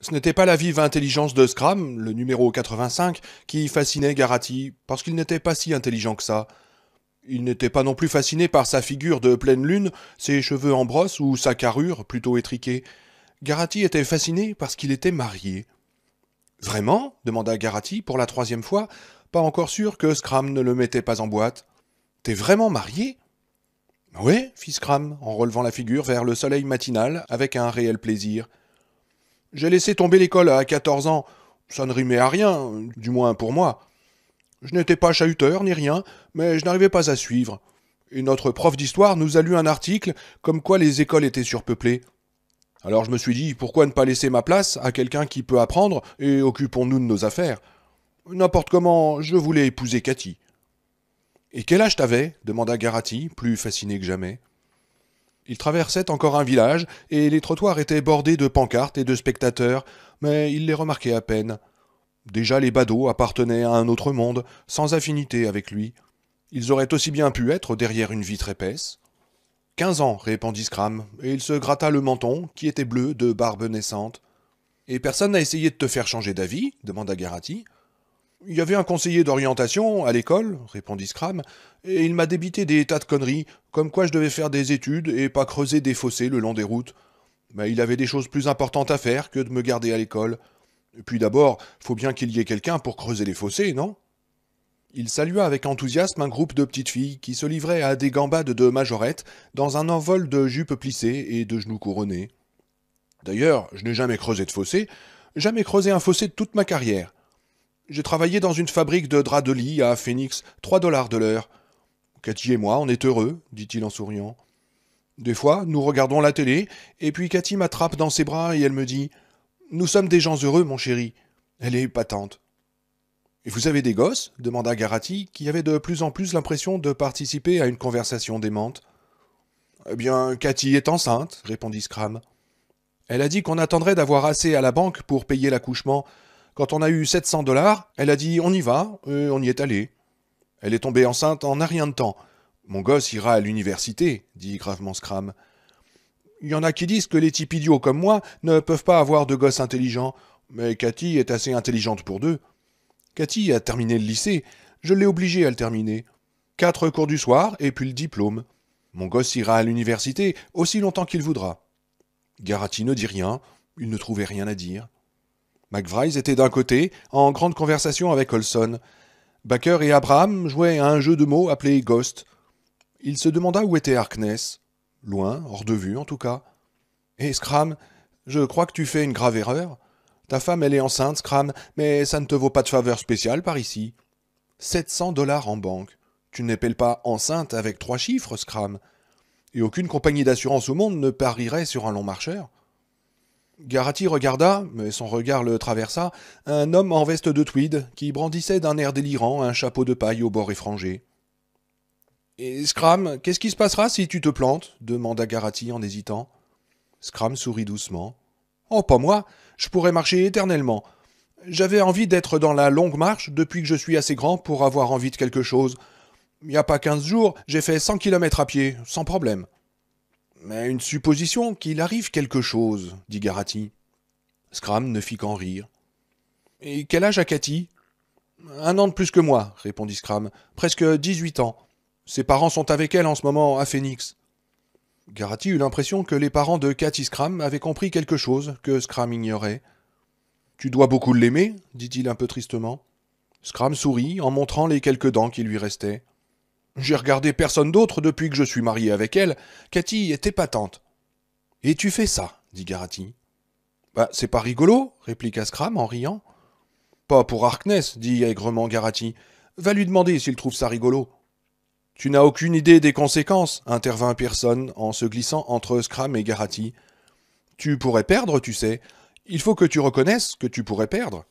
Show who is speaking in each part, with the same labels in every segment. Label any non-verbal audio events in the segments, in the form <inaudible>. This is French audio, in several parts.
Speaker 1: Ce n'était pas la vive intelligence de Scram, le numéro 85, qui fascinait Garati, parce qu'il n'était pas si intelligent que ça. Il n'était pas non plus fasciné par sa figure de pleine lune, ses cheveux en brosse ou sa carrure plutôt étriquée. Garati était fasciné parce qu'il était marié. Vraiment demanda Garati pour la troisième fois, pas encore sûr que Scram ne le mettait pas en boîte. T'es vraiment marié Oui, fit Scram en relevant la figure vers le soleil matinal avec un réel plaisir. J'ai laissé tomber l'école à 14 ans. Ça ne rimait à rien, du moins pour moi. Je n'étais pas chahuteur ni rien, mais je n'arrivais pas à suivre. Et notre prof d'histoire nous a lu un article comme quoi les écoles étaient surpeuplées. Alors je me suis dit, pourquoi ne pas laisser ma place à quelqu'un qui peut apprendre et occupons-nous de nos affaires N'importe comment, je voulais épouser Cathy. Et quel âge t'avais demanda Garati, plus fasciné que jamais. Il traversait encore un village, et les trottoirs étaient bordés de pancartes et de spectateurs, mais il les remarquait à peine. Déjà les badauds appartenaient à un autre monde, sans affinité avec lui. Ils auraient aussi bien pu être derrière une vitre épaisse. Quinze ans, répondit Scram, et il se gratta le menton, qui était bleu de barbe naissante. Et personne n'a essayé de te faire changer d'avis demanda Garati. Il y avait un conseiller d'orientation à l'école, répondit Scram, et il m'a débité des tas de conneries, comme quoi je devais faire des études et pas creuser des fossés le long des routes. Mais il avait des choses plus importantes à faire que de me garder à l'école. puis d'abord, faut bien qu'il y ait quelqu'un pour creuser les fossés, non Il salua avec enthousiasme un groupe de petites filles qui se livraient à des gambades de majorettes dans un envol de jupes plissées et de genoux couronnés. D'ailleurs, je n'ai jamais creusé de fossé, jamais creusé un fossé de toute ma carrière. J'ai travaillé dans une fabrique de draps de lit à Phoenix, trois dollars de l'heure. Cathy et moi, on est heureux, dit-il en souriant. Des fois, nous regardons la télé, et puis Cathy m'attrape dans ses bras et elle me dit Nous sommes des gens heureux, mon chéri. Elle est patente. Et vous avez des gosses demanda Garati, qui avait de plus en plus l'impression de participer à une conversation démente. Eh bien, Cathy est enceinte, répondit Scram. Elle a dit qu'on attendrait d'avoir assez à la banque pour payer l'accouchement, quand on a eu 700 dollars, elle a dit on y va, et euh, on y est allé. Elle est tombée enceinte en un rien de temps. Mon gosse ira à l'université, dit gravement Scram. Il y en a qui disent que les types idiots comme moi ne peuvent pas avoir de gosses intelligents, mais Cathy est assez intelligente pour deux. Cathy a terminé le lycée, je l'ai obligée à le terminer. Quatre cours du soir et puis le diplôme. Mon gosse ira à l'université aussi longtemps qu'il voudra. ne dit rien, il ne trouvait rien à dire. McVries était d'un côté, en grande conversation avec Olson. Baker et Abraham jouaient à un jeu de mots appelé Ghost. Il se demanda où était Harkness. Loin, hors de vue en tout cas. Et eh, Scram, je crois que tu fais une grave erreur. Ta femme, elle est enceinte, Scram, mais ça ne te vaut pas de faveur spéciale par ici. 700 dollars en banque. Tu n'épelles pas enceinte avec trois chiffres, Scram. Et aucune compagnie d'assurance au monde ne parierait sur un long marcheur. Garati regarda, mais son regard le traversa, un homme en veste de tweed qui brandissait d'un air délirant un chapeau de paille au bord effrangé. Et Scram, qu'est-ce qui se passera si tu te plantes demanda Garati en hésitant. Scram sourit doucement. Oh, pas moi, je pourrais marcher éternellement. J'avais envie d'être dans la longue marche depuis que je suis assez grand pour avoir envie de quelque chose. Il n'y a pas quinze jours, j'ai fait cent kilomètres à pied, sans problème. Mais une supposition qu'il arrive quelque chose, dit Garati. Scram ne fit qu'en rire. Et quel âge a Cathy Un an de plus que moi, répondit Scram. Presque dix-huit ans. Ses parents sont avec elle en ce moment à Phoenix. Garati eut l'impression que les parents de Cathy Scram avaient compris quelque chose que Scram ignorait. Tu dois beaucoup l'aimer, dit-il un peu tristement. Scram sourit en montrant les quelques dents qui lui restaient. J'ai regardé personne d'autre depuis que je suis marié avec elle. Cathy était épatante. Et tu fais ça, dit Garati. Bah, c'est pas rigolo, répliqua Scram en riant. Pas pour Harkness, dit aigrement Garati. Va lui demander s'il trouve ça rigolo. Tu n'as aucune idée des conséquences, intervint Pearson en se glissant entre Scram et Garati. Tu pourrais perdre, tu sais. Il faut que tu reconnaisses que tu pourrais perdre.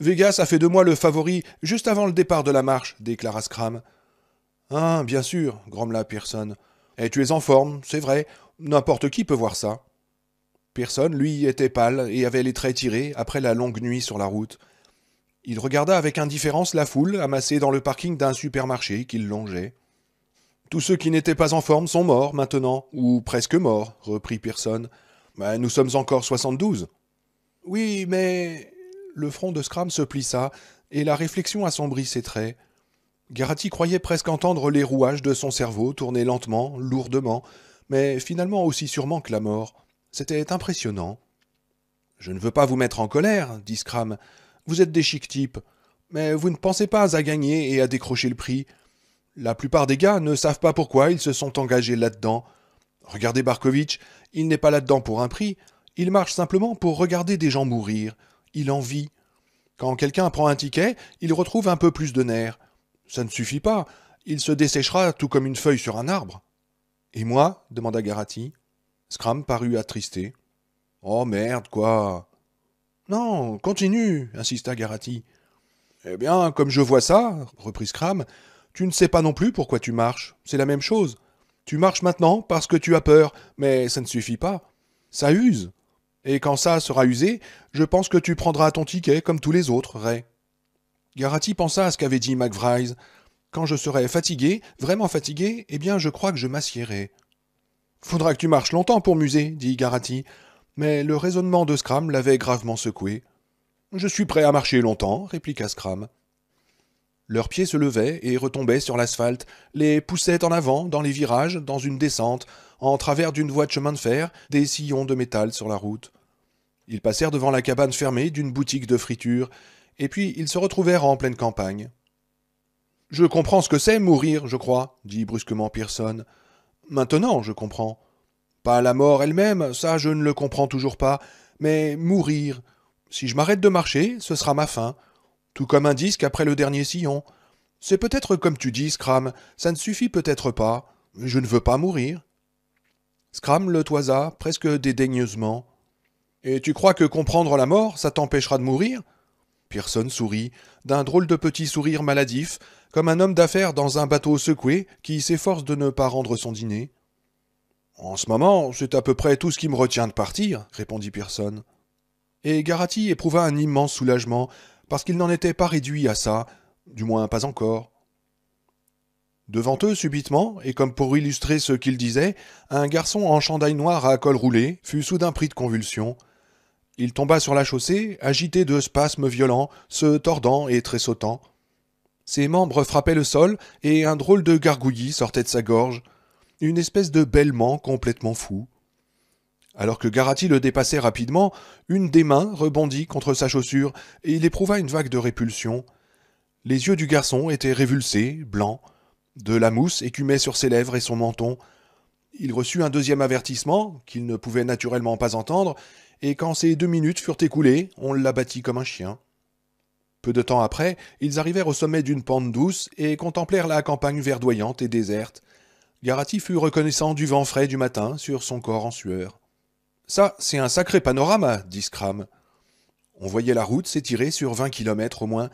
Speaker 1: Vegas a fait de moi le favori juste avant le départ de la marche, déclara Scram. Ah, bien sûr, grommela Pearson. Et tu es en forme, c'est vrai. N'importe qui peut voir ça. Pearson, lui, était pâle et avait les traits tirés après la longue nuit sur la route. Il regarda avec indifférence la foule amassée dans le parking d'un supermarché qu'il longeait. Tous ceux qui n'étaient pas en forme sont morts maintenant, ou presque morts, reprit Pearson. Ben, nous sommes encore soixante-douze. »« Oui, mais. Le front de Scram se plissa, et la réflexion assombrit ses traits. Garati croyait presque entendre les rouages de son cerveau tourner lentement, lourdement, mais finalement aussi sûrement que la mort. C'était impressionnant. Je ne veux pas vous mettre en colère, dit Scram. Vous êtes des chic types, mais vous ne pensez pas à gagner et à décrocher le prix. La plupart des gars ne savent pas pourquoi ils se sont engagés là-dedans. Regardez Barkovitch, il n'est pas là-dedans pour un prix, il marche simplement pour regarder des gens mourir. Il en vit. Quand quelqu'un prend un ticket, il retrouve un peu plus de nerfs ça ne suffit pas. Il se desséchera tout comme une feuille sur un arbre. Et moi demanda Garati. Scram parut attristé. Oh merde, quoi. Non, continue, insista Garati. Eh bien, comme je vois ça, reprit Scram, tu ne sais pas non plus pourquoi tu marches. C'est la même chose. Tu marches maintenant parce que tu as peur, mais ça ne suffit pas. Ça use. Et quand ça sera usé, je pense que tu prendras ton ticket comme tous les autres, Ray. Garati pensa à ce qu'avait dit McVries. Quand je serai fatigué, vraiment fatigué, eh bien je crois que je m'assiérai. Faudra que tu marches longtemps pour muser, dit Garati, mais le raisonnement de Scram l'avait gravement secoué. Je suis prêt à marcher longtemps, répliqua Scram. Leurs pieds se levaient et retombaient sur l'asphalte, les poussaient en avant, dans les virages, dans une descente, en travers d'une voie de chemin de fer, des sillons de métal sur la route. Ils passèrent devant la cabane fermée d'une boutique de friture et puis ils se retrouvèrent en pleine campagne. Je comprends ce que c'est mourir, je crois, dit brusquement Pearson. Maintenant, je comprends. Pas la mort elle-même, ça je ne le comprends toujours pas, mais mourir. Si je m'arrête de marcher, ce sera ma fin. Tout comme un disque après le dernier sillon. C'est peut-être comme tu dis, Scram, ça ne suffit peut-être pas. Je ne veux pas mourir. Scram le toisa presque dédaigneusement. Et tu crois que comprendre la mort, ça t'empêchera de mourir Pearson sourit, d'un drôle de petit sourire maladif, comme un homme d'affaires dans un bateau secoué qui s'efforce de ne pas rendre son dîner. En ce moment, c'est à peu près tout ce qui me retient de partir, répondit Pearson. Et Garati éprouva un immense soulagement, parce qu'il n'en était pas réduit à ça, du moins pas encore. Devant eux, subitement, et comme pour illustrer ce qu'il disait, un garçon en chandail noir à col roulé fut soudain pris de convulsions. Il tomba sur la chaussée, agité de spasmes violents, se tordant et tressautant. Ses membres frappaient le sol, et un drôle de gargouillis sortait de sa gorge, une espèce de bêlement complètement fou. Alors que Garati le dépassait rapidement, une des mains rebondit contre sa chaussure, et il éprouva une vague de répulsion. Les yeux du garçon étaient révulsés, blancs. De la mousse écumait sur ses lèvres et son menton. Il reçut un deuxième avertissement, qu'il ne pouvait naturellement pas entendre, et quand ces deux minutes furent écoulées, on l'abattit comme un chien. Peu de temps après, ils arrivèrent au sommet d'une pente douce et contemplèrent la campagne verdoyante et déserte. Garati fut reconnaissant du vent frais du matin sur son corps en sueur. Ça, c'est un sacré panorama, dit Scram. On voyait la route s'étirer sur vingt kilomètres au moins.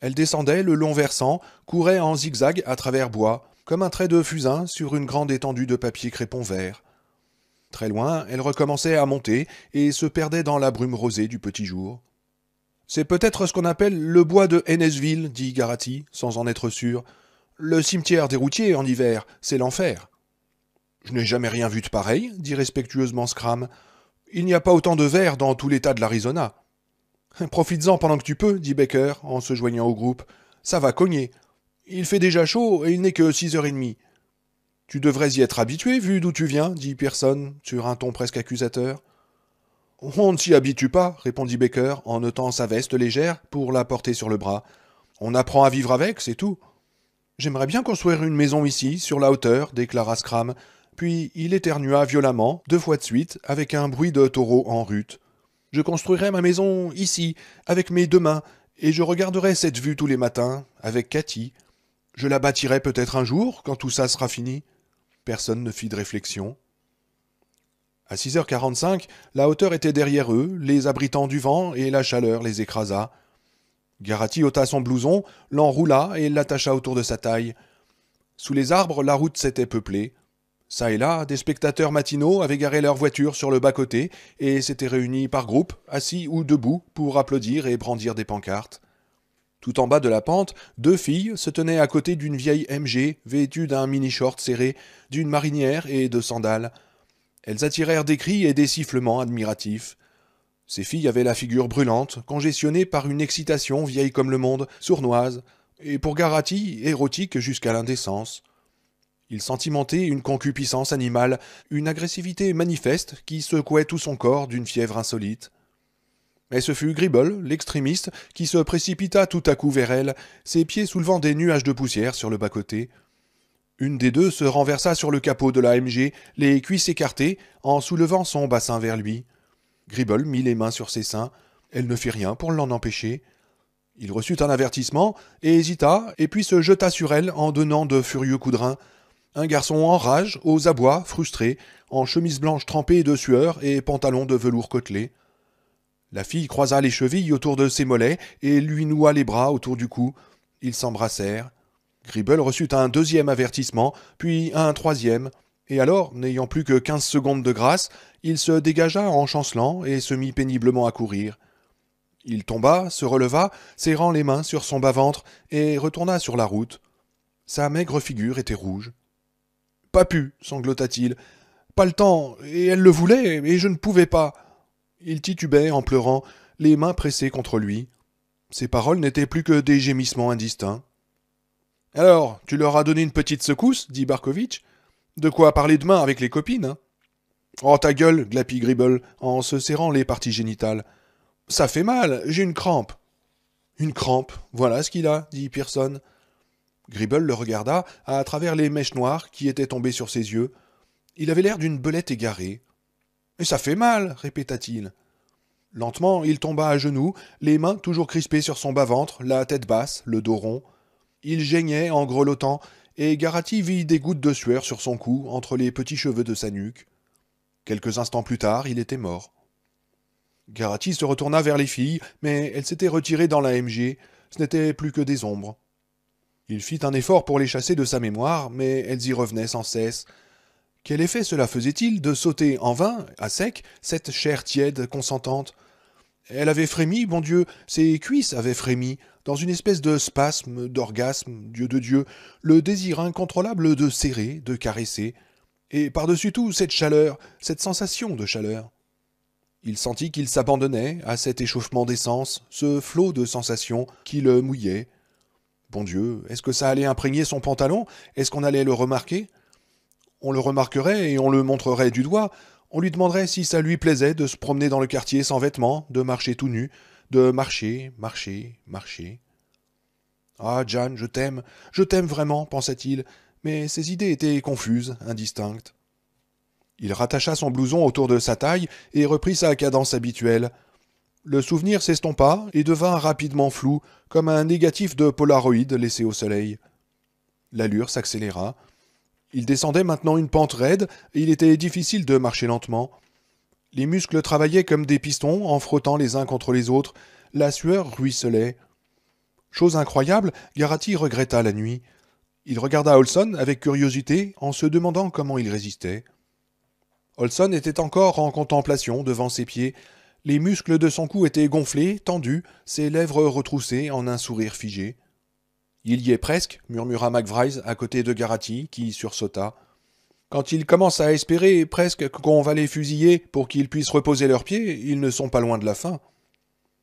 Speaker 1: Elle descendait le long versant, courait en zigzag à travers bois, comme un trait de fusain sur une grande étendue de papier crépon vert. Très loin, elle recommençait à monter et se perdait dans la brume rosée du petit jour. C'est peut-être ce qu'on appelle le bois de Hennesville, dit Garati, sans en être sûr. Le cimetière des routiers en hiver, c'est l'enfer. Je n'ai jamais rien vu de pareil, dit respectueusement Scram. Il n'y a pas autant de verre dans tout l'état de l'Arizona. Profites-en pendant que tu peux, dit Baker, en se joignant au groupe. Ça va cogner. Il fait déjà chaud et il n'est que six heures et demie. Tu devrais y être habitué, vu d'où tu viens, dit Pearson, sur un ton presque accusateur. On ne s'y habitue pas, répondit Baker, en ôtant sa veste légère pour la porter sur le bras. On apprend à vivre avec, c'est tout. J'aimerais bien construire une maison ici, sur la hauteur, déclara Scram, puis il éternua violemment, deux fois de suite, avec un bruit de taureau en rut. Je construirai ma maison ici, avec mes deux mains, et je regarderai cette vue tous les matins, avec Cathy. Je la bâtirai peut-être un jour, quand tout ça sera fini. Personne ne fit de réflexion. À 6h45, la hauteur était derrière eux, les abritant du vent, et la chaleur les écrasa. Garati ôta son blouson, l'enroula et l'attacha autour de sa taille. Sous les arbres, la route s'était peuplée. Ça et là, des spectateurs matinaux avaient garé leur voiture sur le bas-côté et s'étaient réunis par groupes, assis ou debout, pour applaudir et brandir des pancartes. Tout en bas de la pente, deux filles se tenaient à côté d'une vieille MG, vêtue d'un mini-short serré, d'une marinière et de sandales. Elles attirèrent des cris et des sifflements admiratifs. Ces filles avaient la figure brûlante, congestionnée par une excitation vieille comme le monde, sournoise, et pour Garati, érotique jusqu'à l'indécence. Il sentimentait une concupiscence animale, une agressivité manifeste qui secouait tout son corps d'une fièvre insolite. Mais ce fut Gribble, l'extrémiste, qui se précipita tout à coup vers elle, ses pieds soulevant des nuages de poussière sur le bas-côté. Une des deux se renversa sur le capot de la MG, les cuisses écartées, en soulevant son bassin vers lui. Gribble mit les mains sur ses seins. Elle ne fit rien pour l'en empêcher. Il reçut un avertissement, et hésita, et puis se jeta sur elle en donnant de furieux coups de Un garçon en rage, aux abois, frustré, en chemise blanche trempée de sueur et pantalon de velours côtelé. La fille croisa les chevilles autour de ses mollets et lui noua les bras autour du cou. Ils s'embrassèrent. Gribble reçut un deuxième avertissement, puis un troisième, et alors, n'ayant plus que quinze secondes de grâce, il se dégagea en chancelant et se mit péniblement à courir. Il tomba, se releva, serrant les mains sur son bas-ventre, et retourna sur la route. Sa maigre figure était rouge. Pas pu, sanglota-t-il. Pas le temps, et elle le voulait, et je ne pouvais pas. Il titubait en pleurant, les mains pressées contre lui. Ses paroles n'étaient plus que des gémissements indistincts. Alors, tu leur as donné une petite secousse, dit Barkovitch. De quoi parler demain avec les copines hein Oh ta gueule, glapit Gribble, en se serrant les parties génitales. Ça fait mal, j'ai une crampe. Une crampe, voilà ce qu'il a, dit Pearson. Gribble le regarda à travers les mèches noires qui étaient tombées sur ses yeux. Il avait l'air d'une belette égarée. Mais ça fait mal, répéta-t-il. Lentement, il tomba à genoux, les mains toujours crispées sur son bas-ventre, la tête basse, le dos rond. Il geignait en grelottant, et Garati vit des gouttes de sueur sur son cou, entre les petits cheveux de sa nuque. Quelques instants plus tard, il était mort. Garati se retourna vers les filles, mais elles s'étaient retirées dans la MG, ce n'étaient plus que des ombres. Il fit un effort pour les chasser de sa mémoire, mais elles y revenaient sans cesse, quel effet cela faisait-il de sauter en vain, à sec, cette chair tiède, consentante Elle avait frémi, bon Dieu, ses cuisses avaient frémi, dans une espèce de spasme, d'orgasme, Dieu de Dieu, le désir incontrôlable de serrer, de caresser, et par-dessus tout cette chaleur, cette sensation de chaleur. Il sentit qu'il s'abandonnait à cet échauffement d'essence, ce flot de sensations qui le mouillait. Bon Dieu, est-ce que ça allait imprégner son pantalon Est-ce qu'on allait le remarquer on le remarquerait et on le montrerait du doigt. On lui demanderait si ça lui plaisait de se promener dans le quartier sans vêtements, de marcher tout nu, de marcher, marcher, marcher. Ah, John, je t'aime, je t'aime vraiment, » il mais ses idées étaient confuses, indistinctes. Il rattacha son blouson autour de sa taille et reprit sa cadence habituelle. Le souvenir s'estompa et devint rapidement flou, comme un négatif de Polaroid laissé au soleil. L'allure s'accéléra, il descendait maintenant une pente raide, et il était difficile de marcher lentement. Les muscles travaillaient comme des pistons en frottant les uns contre les autres, la sueur ruisselait. Chose incroyable, Garati regretta la nuit. Il regarda Olson avec curiosité en se demandant comment il résistait. Olson était encore en contemplation devant ses pieds. Les muscles de son cou étaient gonflés, tendus, ses lèvres retroussées en un sourire figé. Il y est presque, murmura McVries à côté de Garati, qui sursauta. Quand ils commencent à espérer presque qu'on va les fusiller pour qu'ils puissent reposer leurs pieds, ils ne sont pas loin de la fin.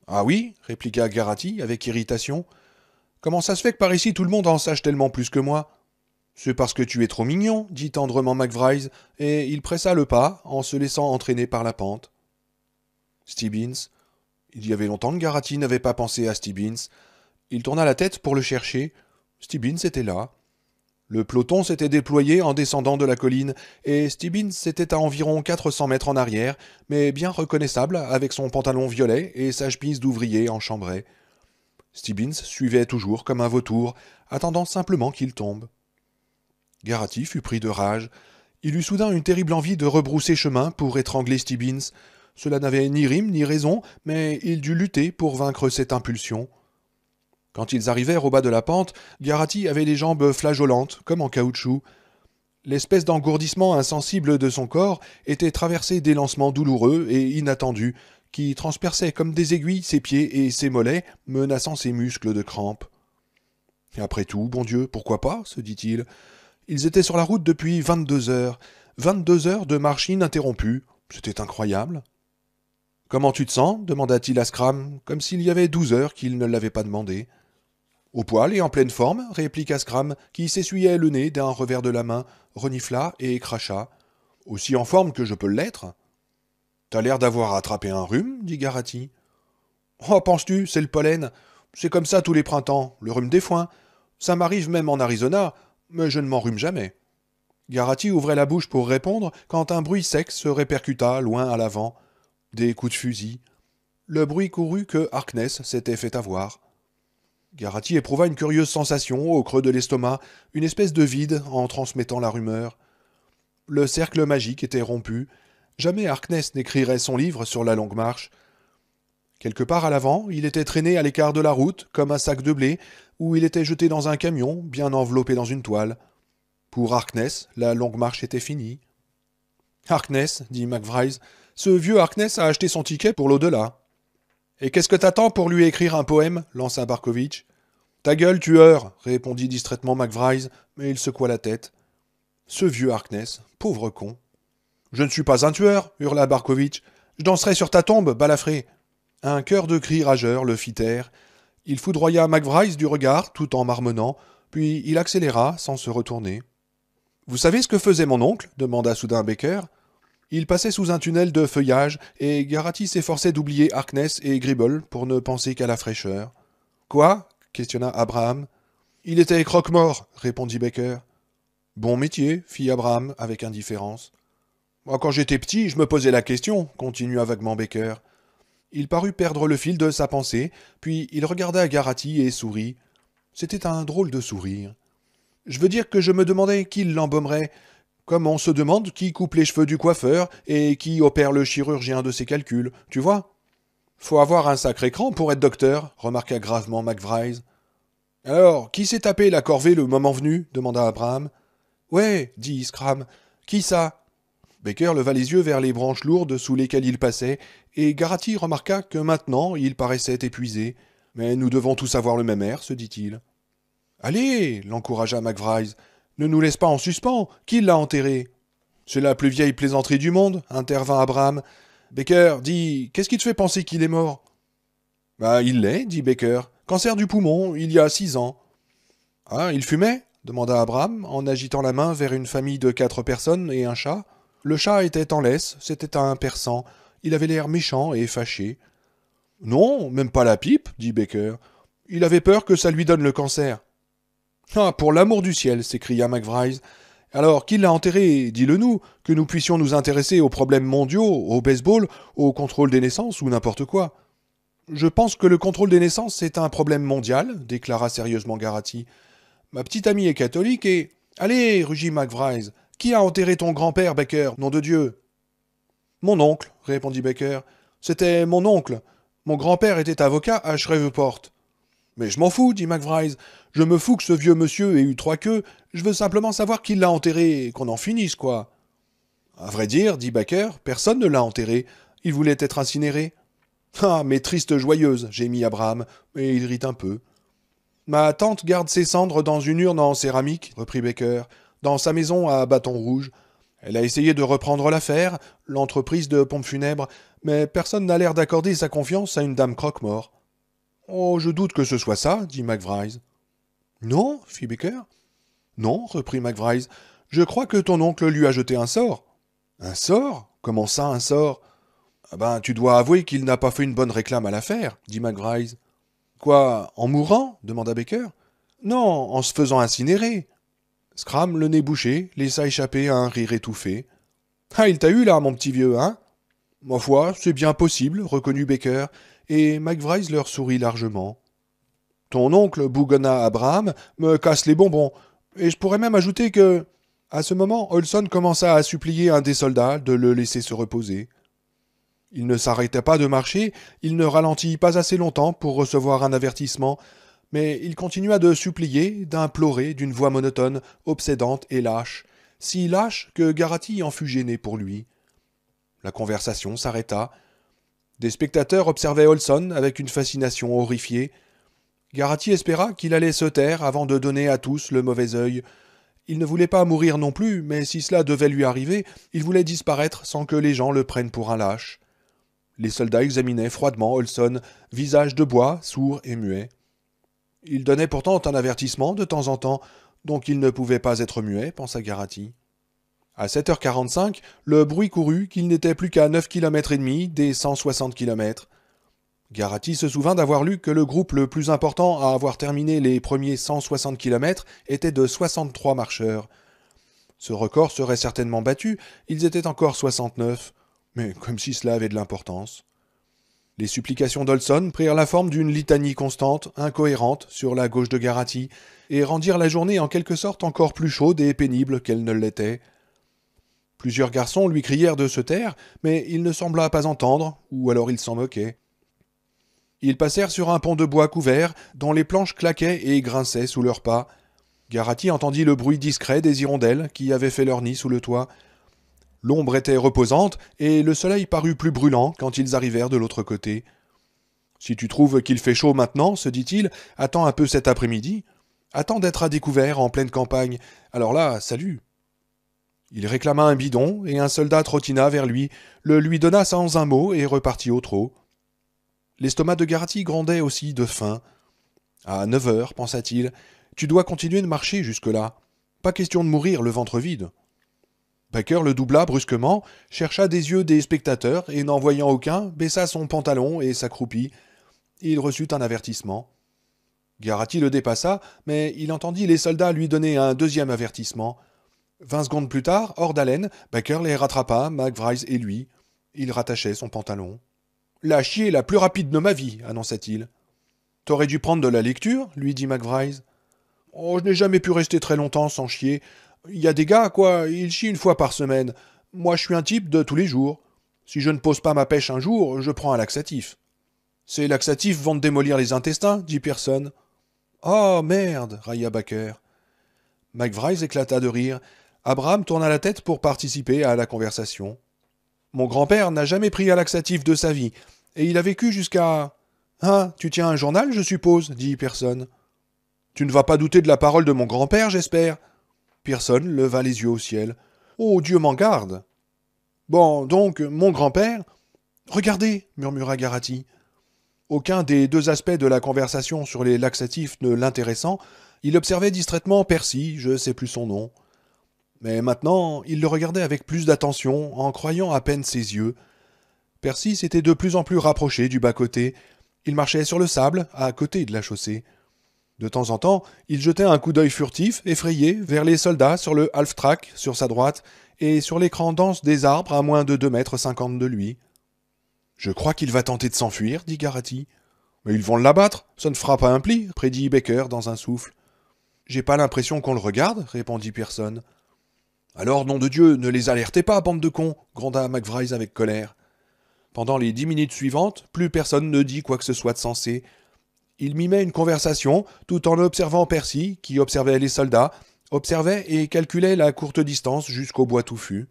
Speaker 1: Ah oui, répliqua Garati avec irritation. Comment ça se fait que par ici tout le monde en sache tellement plus que moi C'est parce que tu es trop mignon, dit tendrement McVries, et il pressa le pas en se laissant entraîner par la pente. Stibbins. Il y avait longtemps que Garati n'avait pas pensé à Stibbins, il tourna la tête pour le chercher. Stibbins était là. Le peloton s'était déployé en descendant de la colline, et Stibbins était à environ 400 mètres en arrière, mais bien reconnaissable avec son pantalon violet et sa chemise d'ouvrier en chambray. Stibbins suivait toujours comme un vautour, attendant simplement qu'il tombe. Garati fut pris de rage. Il eut soudain une terrible envie de rebrousser chemin pour étrangler Stibbins. Cela n'avait ni rime ni raison, mais il dut lutter pour vaincre cette impulsion. Quand ils arrivèrent au bas de la pente, Garati avait les jambes flageolantes, comme en caoutchouc. L'espèce d'engourdissement insensible de son corps était traversé d'élancements douloureux et inattendus, qui transperçaient comme des aiguilles ses pieds et ses mollets, menaçant ses muscles de crampes. Après tout, bon Dieu, pourquoi pas se dit-il. Ils étaient sur la route depuis vingt-deux heures. Vingt-deux heures de marche ininterrompue. C'était incroyable. Comment tu te sens demanda-t-il à Scram, comme s'il y avait douze heures qu'il ne l'avait pas demandé. Au poil et en pleine forme, répliqua Scram, qui s'essuyait le nez d'un revers de la main, renifla et cracha. Aussi en forme que je peux l'être. T'as l'air d'avoir attrapé un rhume, dit Garati. Oh, penses-tu, c'est le pollen. C'est comme ça tous les printemps, le rhume des foins. Ça m'arrive même en Arizona, mais je ne m'enrhume jamais. Garati ouvrait la bouche pour répondre quand un bruit sec se répercuta loin à l'avant. Des coups de fusil. Le bruit courut que Harkness s'était fait avoir. Garati éprouva une curieuse sensation au creux de l'estomac, une espèce de vide en transmettant la rumeur. Le cercle magique était rompu. Jamais Harkness n'écrirait son livre sur la longue marche. Quelque part à l'avant, il était traîné à l'écart de la route, comme un sac de blé, où il était jeté dans un camion, bien enveloppé dans une toile. Pour Harkness, la longue marche était finie. Harkness, dit McVries, ce vieux Harkness a acheté son ticket pour l'au-delà. Et qu'est-ce que t'attends pour lui écrire un poème lança Barkovitch. Ta gueule, tueur !» répondit distraitement McVrise, mais il secoua la tête. Ce vieux Harkness, pauvre con. Je ne suis pas un tueur, hurla Barkovitch. Je danserai sur ta tombe, balafré. Un cœur de cris rageur le fit taire. Il foudroya McVrise du regard tout en marmonnant, puis il accéléra sans se retourner. Vous savez ce que faisait mon oncle demanda soudain Baker. Il passait sous un tunnel de feuillage, et Garati s'efforçait d'oublier Harkness et Gribble pour ne penser qu'à la fraîcheur. Quoi questionna Abraham. Il était croque-mort, répondit Baker. Bon métier, fit Abraham avec indifférence. Quand j'étais petit, je me posais la question, continua vaguement Baker. Il parut perdre le fil de sa pensée, puis il regarda Garati et sourit. C'était un drôle de sourire. Je veux dire que je me demandais qui l'embaumerait, comme on se demande qui coupe les cheveux du coiffeur et qui opère le chirurgien de ses calculs, tu vois Faut avoir un sacré cran pour être docteur, remarqua gravement McVries. Alors, qui s'est tapé la corvée le moment venu demanda Abraham. Ouais, dit Scram. Qui ça Baker leva les yeux vers les branches lourdes sous lesquelles il passait, et Garati remarqua que maintenant il paraissait épuisé. Mais nous devons tous avoir le même air, se dit-il. Allez l'encouragea McVries. Ne nous laisse pas en suspens. Qui l'a enterré C'est la plus vieille plaisanterie du monde, intervint Abraham. Baker, dis, qu'est-ce qui te fait penser qu'il est mort Bah, il l'est, dit Baker. Cancer du poumon, il y a six ans. Ah, il fumait demanda Abraham, en agitant la main vers une famille de quatre personnes et un chat. Le chat était en laisse, c'était un persan. Il avait l'air méchant et fâché. Non, même pas la pipe, dit Baker. Il avait peur que ça lui donne le cancer. Ah, pour l'amour du ciel s'écria McVries. Alors, qui l'a enterré Dis-le nous, que nous puissions nous intéresser aux problèmes mondiaux, au baseball, au contrôle des naissances ou n'importe quoi. Je pense que le contrôle des naissances est un problème mondial, déclara sérieusement Garati. Ma petite amie est catholique et. Allez, rugit McVries, qui a enterré ton grand-père, Baker, nom de Dieu Mon oncle, répondit Baker. C'était mon oncle. Mon grand-père était avocat à Shreveport. Mais je m'en fous, dit McVries. Je me fous que ce vieux monsieur ait eu trois queues, je veux simplement savoir qui l'a enterré et qu'on en finisse, quoi. À vrai dire, dit Baker, personne ne l'a enterré. Il voulait être incinéré. Ah, mais triste joyeuse, gémit Abraham, et il rit un peu. Ma tante garde ses cendres dans une urne en céramique, reprit Baker, dans sa maison à Bâton Rouge. Elle a essayé de reprendre l'affaire, l'entreprise de pompes funèbres, mais personne n'a l'air d'accorder sa confiance à une dame croque-mort. Oh, je doute que ce soit ça, dit non, fit Baker. Non, reprit McVrise. je crois que ton oncle lui a jeté un sort. Un sort Comment ça, un sort ah Ben, tu dois avouer qu'il n'a pas fait une bonne réclame à l'affaire, dit McVrise. Quoi, en mourant demanda Baker. Non, en se faisant incinérer. Scram, le nez bouché, laissa échapper un rire étouffé. Ah, il t'a eu là, mon petit vieux, hein Ma foi, c'est bien possible, reconnut Baker, et McVrise leur sourit largement. Ton oncle bougonna Abraham me casse les bonbons. Et je pourrais même ajouter que. À ce moment, Olson commença à supplier un des soldats de le laisser se reposer. Il ne s'arrêta pas de marcher, il ne ralentit pas assez longtemps pour recevoir un avertissement, mais il continua de supplier, d'implorer d'une voix monotone, obsédante et lâche, si lâche que Garati en fut gêné pour lui. La conversation s'arrêta. Des spectateurs observaient Olson avec une fascination horrifiée. Garati espéra qu'il allait se taire avant de donner à tous le mauvais œil. Il ne voulait pas mourir non plus, mais si cela devait lui arriver, il voulait disparaître sans que les gens le prennent pour un lâche. Les soldats examinaient froidement Olson, visage de bois, sourd et muet. Il donnait pourtant un avertissement de temps en temps, donc il ne pouvait pas être muet, pensa Garati. À 7h45, le bruit courut qu'il n'était plus qu'à neuf kilomètres et demi des 160 km. Garati se souvint d'avoir lu que le groupe le plus important à avoir terminé les premiers 160 km était de 63 marcheurs. Ce record serait certainement battu, ils étaient encore 69, mais comme si cela avait de l'importance. Les supplications d'Olson prirent la forme d'une litanie constante, incohérente, sur la gauche de Garati, et rendirent la journée en quelque sorte encore plus chaude et pénible qu'elle ne l'était. Plusieurs garçons lui crièrent de se taire, mais il ne sembla pas entendre, ou alors il s'en moquait. Ils passèrent sur un pont de bois couvert, dont les planches claquaient et grinçaient sous leurs pas. Garati entendit le bruit discret des hirondelles qui avaient fait leur nid sous le toit. L'ombre était reposante, et le soleil parut plus brûlant quand ils arrivèrent de l'autre côté. Si tu trouves qu'il fait chaud maintenant, se dit-il, attends un peu cet après-midi. Attends d'être à découvert en pleine campagne. Alors là, salut. Il réclama un bidon, et un soldat trottina vers lui, le lui donna sans un mot et repartit au trot. L'estomac de Garati grondait aussi de faim. À neuf heures, pensa-t-il, tu dois continuer de marcher jusque-là. Pas question de mourir le ventre vide. Baker le doubla brusquement, chercha des yeux des spectateurs et n'en voyant aucun, baissa son pantalon et s'accroupit. Il reçut un avertissement. Garati le dépassa, mais il entendit les soldats lui donner un deuxième avertissement. Vingt secondes plus tard, hors d'haleine, Baker les rattrapa, McVrice et lui. Il rattachait son pantalon. La chier la plus rapide de ma vie, annonça-t-il. T'aurais dû prendre de la lecture, lui dit McVrise. Oh, je n'ai jamais pu rester très longtemps sans chier. Il y a des gars, quoi, ils chient une fois par semaine. Moi, je suis un type de tous les jours. Si je ne pose pas ma pêche un jour, je prends un laxatif. Ces laxatifs vont te démolir les intestins, dit Pearson. Oh merde, railla Baker. McVrise éclata de rire. Abraham tourna la tête pour participer à la conversation. Mon grand-père n'a jamais pris un laxatif de sa vie. Et il a vécu jusqu'à. Hein tu tiens un journal, je suppose, dit Pearson. Tu ne vas pas douter de la parole de mon grand-père, j'espère. Pearson leva les yeux au ciel. Oh, Dieu m'en garde. Bon, donc, mon grand-père. Regardez, murmura Garati. Aucun des deux aspects de la conversation sur les laxatifs ne l'intéressant, il observait distraitement Percy, je ne sais plus son nom. Mais maintenant, il le regardait avec plus d'attention, en croyant à peine ses yeux, Percy s'était de plus en plus rapproché du bas-côté. Il marchait sur le sable, à côté de la chaussée. De temps en temps, il jetait un coup d'œil furtif, effrayé, vers les soldats sur le half-track, sur sa droite, et sur l'écran dense des arbres à moins de deux mètres cinquante de lui. Je crois qu'il va tenter de s'enfuir, dit Garati. Mais ils vont l'abattre, ça ne fera pas un pli, prédit Baker dans un souffle. J'ai pas l'impression qu'on le regarde, répondit Pearson. Alors, nom de Dieu, ne les alertez pas, bande de cons, gronda McVries avec colère. Pendant les dix minutes suivantes, plus personne ne dit quoi que ce soit de sensé. Il mimait une conversation, tout en observant Percy, qui observait les soldats, observait et calculait la courte distance jusqu'au bois touffu.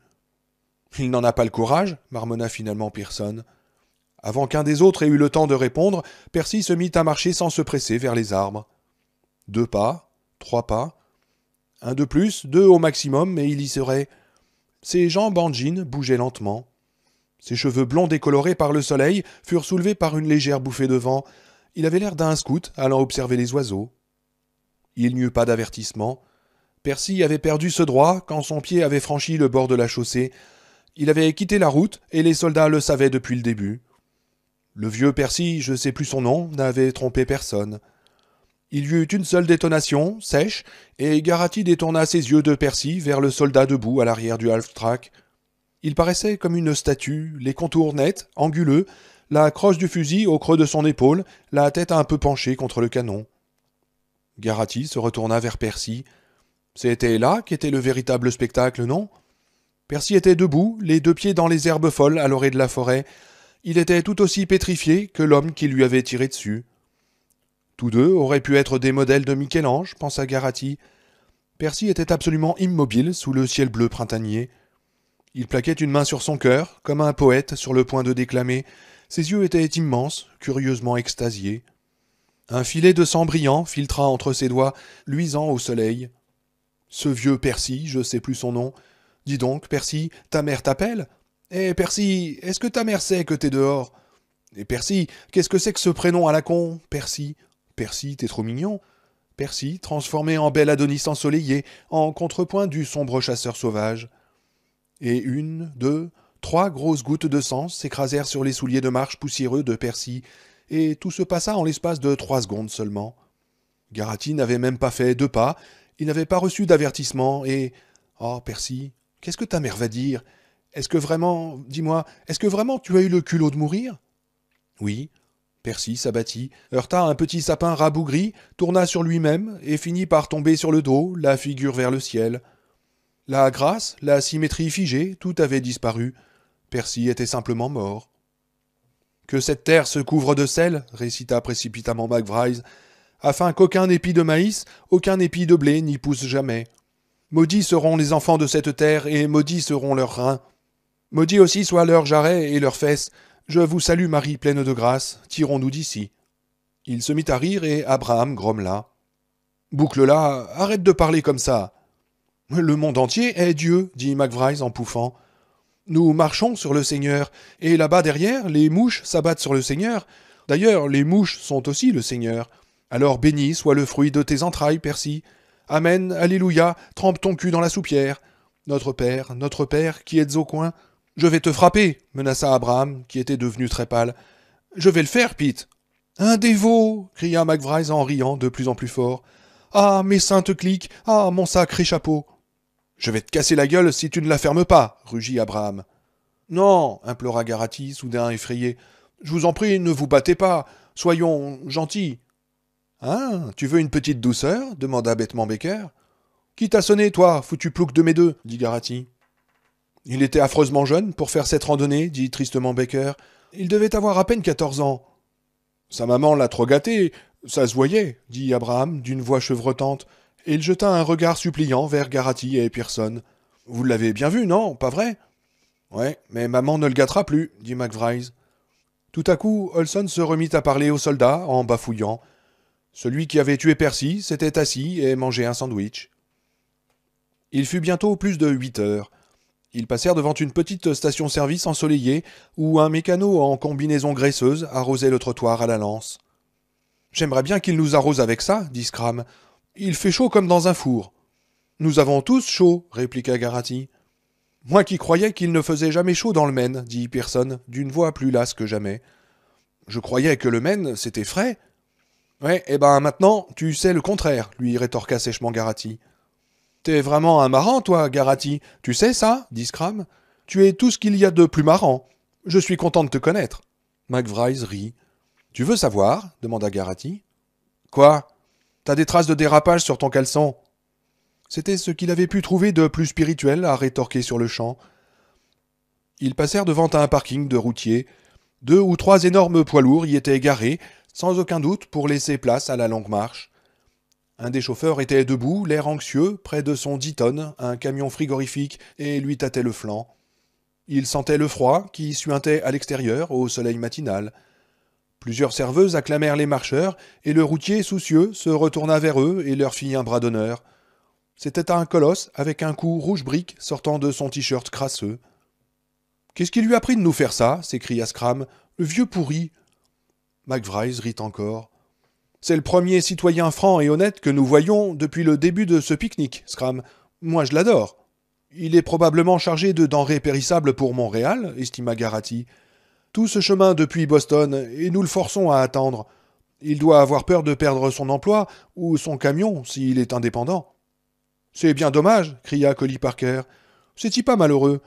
Speaker 1: Il n'en a pas le courage, marmonna finalement Pearson. Avant qu'un des autres ait eu le temps de répondre, Percy se mit à marcher sans se presser vers les arbres. Deux pas, trois pas, un de plus, deux au maximum, et il y serait. Ses jambes en bougeaient lentement. Ses cheveux blonds décolorés par le soleil furent soulevés par une légère bouffée de vent. Il avait l'air d'un scout allant observer les oiseaux. Il n'y eut pas d'avertissement. Percy avait perdu ce droit quand son pied avait franchi le bord de la chaussée. Il avait quitté la route et les soldats le savaient depuis le début. Le vieux Percy, je ne sais plus son nom, n'avait trompé personne. Il y eut une seule détonation, sèche, et Garati détourna ses yeux de Percy vers le soldat debout à l'arrière du half-track. Il paraissait comme une statue, les contours nets, anguleux, la crosse du fusil au creux de son épaule, la tête un peu penchée contre le canon. Garati se retourna vers Percy. C'était là qu'était le véritable spectacle, non Percy était debout, les deux pieds dans les herbes folles à l'orée de la forêt. Il était tout aussi pétrifié que l'homme qui lui avait tiré dessus. Tous deux auraient pu être des modèles de Michel-Ange, pensa Garati. Percy était absolument immobile sous le ciel bleu printanier. Il plaquait une main sur son cœur, comme un poète sur le point de déclamer. Ses yeux étaient immenses, curieusement extasiés. Un filet de sang brillant filtra entre ses doigts, luisant au soleil. Ce vieux Percy, je sais plus son nom. Dis donc, Percy, ta mère t'appelle Eh, Percy, est-ce que ta mère sait que t'es dehors Et eh, Percy, qu'est-ce que c'est que ce prénom à la con Percy, Percy, t'es trop mignon. Percy, transformé en bel Adonis ensoleillé, en contrepoint du sombre chasseur sauvage et une, deux, trois grosses gouttes de sang s'écrasèrent sur les souliers de marche poussiéreux de Percy, et tout se passa en l'espace de trois secondes seulement. Garati n'avait même pas fait deux pas, il n'avait pas reçu d'avertissement, et. Oh, Percy, qu'est-ce que ta mère va dire Est-ce que vraiment. Dis-moi, est-ce que vraiment tu as eu le culot de mourir Oui. Percy s'abattit, heurta un petit sapin rabougri, tourna sur lui-même, et finit par tomber sur le dos, la figure vers le ciel. La grâce, la symétrie figée, tout avait disparu. Percy était simplement mort. Que cette terre se couvre de sel, récita précipitamment McVries, afin qu'aucun épi de maïs, aucun épi de blé n'y pousse jamais. Maudits seront les enfants de cette terre, et maudits seront leurs reins. Maudits aussi soient leurs jarrets et leurs fesses. Je vous salue, Marie pleine de grâce, tirons-nous d'ici. Il se mit à rire, et Abraham grommela. Boucle-là, arrête de parler comme ça. Le monde entier est Dieu, dit MacVries en pouffant. Nous marchons sur le Seigneur, et là-bas derrière, les mouches s'abattent sur le Seigneur. D'ailleurs, les mouches sont aussi le Seigneur. Alors béni soit le fruit de tes entrailles, Percy. Amen, Alléluia, trempe ton cul dans la soupière. Notre Père, notre Père, qui êtes au coin. Je vais te frapper, menaça Abraham, qui était devenu très pâle. Je vais le faire, Pete. Un dévot cria MacVries en riant de plus en plus fort. Ah, mes saintes cliques Ah, mon sacré chapeau je vais te casser la gueule si tu ne la fermes pas, rugit Abraham. Non, implora Garati, soudain effrayé. Je vous en prie, ne vous battez pas. Soyons gentils. Hein Tu veux une petite douceur demanda bêtement Becker. Qui t'a sonné, toi, foutu plouc de mes deux dit Garati. Il était affreusement jeune pour faire cette randonnée, dit tristement Becker. Il devait avoir à peine quatorze ans. Sa maman l'a trop gâté, ça se voyait, dit Abraham d'une voix chevrotante il jeta un regard suppliant vers Garati et Pearson. Vous l'avez bien vu, non Pas vrai Ouais, mais maman ne le gâtera plus, dit McVrise. Tout à coup, Olson se remit à parler aux soldats en bafouillant. Celui qui avait tué Percy s'était assis et mangeait un sandwich. Il fut bientôt plus de huit heures. Ils passèrent devant une petite station-service ensoleillée où un mécano en combinaison graisseuse arrosait le trottoir à la lance. J'aimerais bien qu'il nous arrose avec ça, dit Scram. Il fait chaud comme dans un four. Nous avons tous chaud, répliqua Garati. Moi qui croyais qu'il ne faisait jamais chaud dans le Maine, dit Pearson, d'une voix plus lasse que jamais. Je croyais que le Maine, c'était frais. Ouais, eh ben maintenant, tu sais le contraire, lui rétorqua sèchement Garati. T'es vraiment un marrant, toi, Garati. Tu sais ça dit Scram. Tu es tout ce qu'il y a de plus marrant. Je suis content de te connaître. McVries rit. Tu veux savoir demanda Garati. Quoi T'as des traces de dérapage sur ton caleçon. C'était ce qu'il avait pu trouver de plus spirituel à rétorquer sur le champ. Ils passèrent devant un parking de routiers. Deux ou trois énormes poids lourds y étaient garés, sans aucun doute pour laisser place à la longue marche. Un des chauffeurs était debout, l'air anxieux, près de son dix tonnes, un camion frigorifique, et lui tâtait le flanc. Il sentait le froid qui suintait à l'extérieur au soleil matinal. Plusieurs serveuses acclamèrent les marcheurs, et le routier, soucieux, se retourna vers eux et leur fit un bras d'honneur. C'était un colosse avec un cou rouge brique sortant de son t-shirt crasseux. Qu'est-ce qui lui a pris de nous faire ça s'écria Scram. Le vieux pourri. McVries rit encore. C'est le premier citoyen franc et honnête que nous voyons depuis le début de ce pique-nique, Scram. Moi, je l'adore. Il est probablement chargé de denrées périssables pour Montréal, estima Garati tout ce chemin depuis Boston, et nous le forçons à attendre. Il doit avoir peur de perdre son emploi ou son camion s'il est indépendant. C'est bien dommage, cria Colly Parker. C'est-y pas malheureux.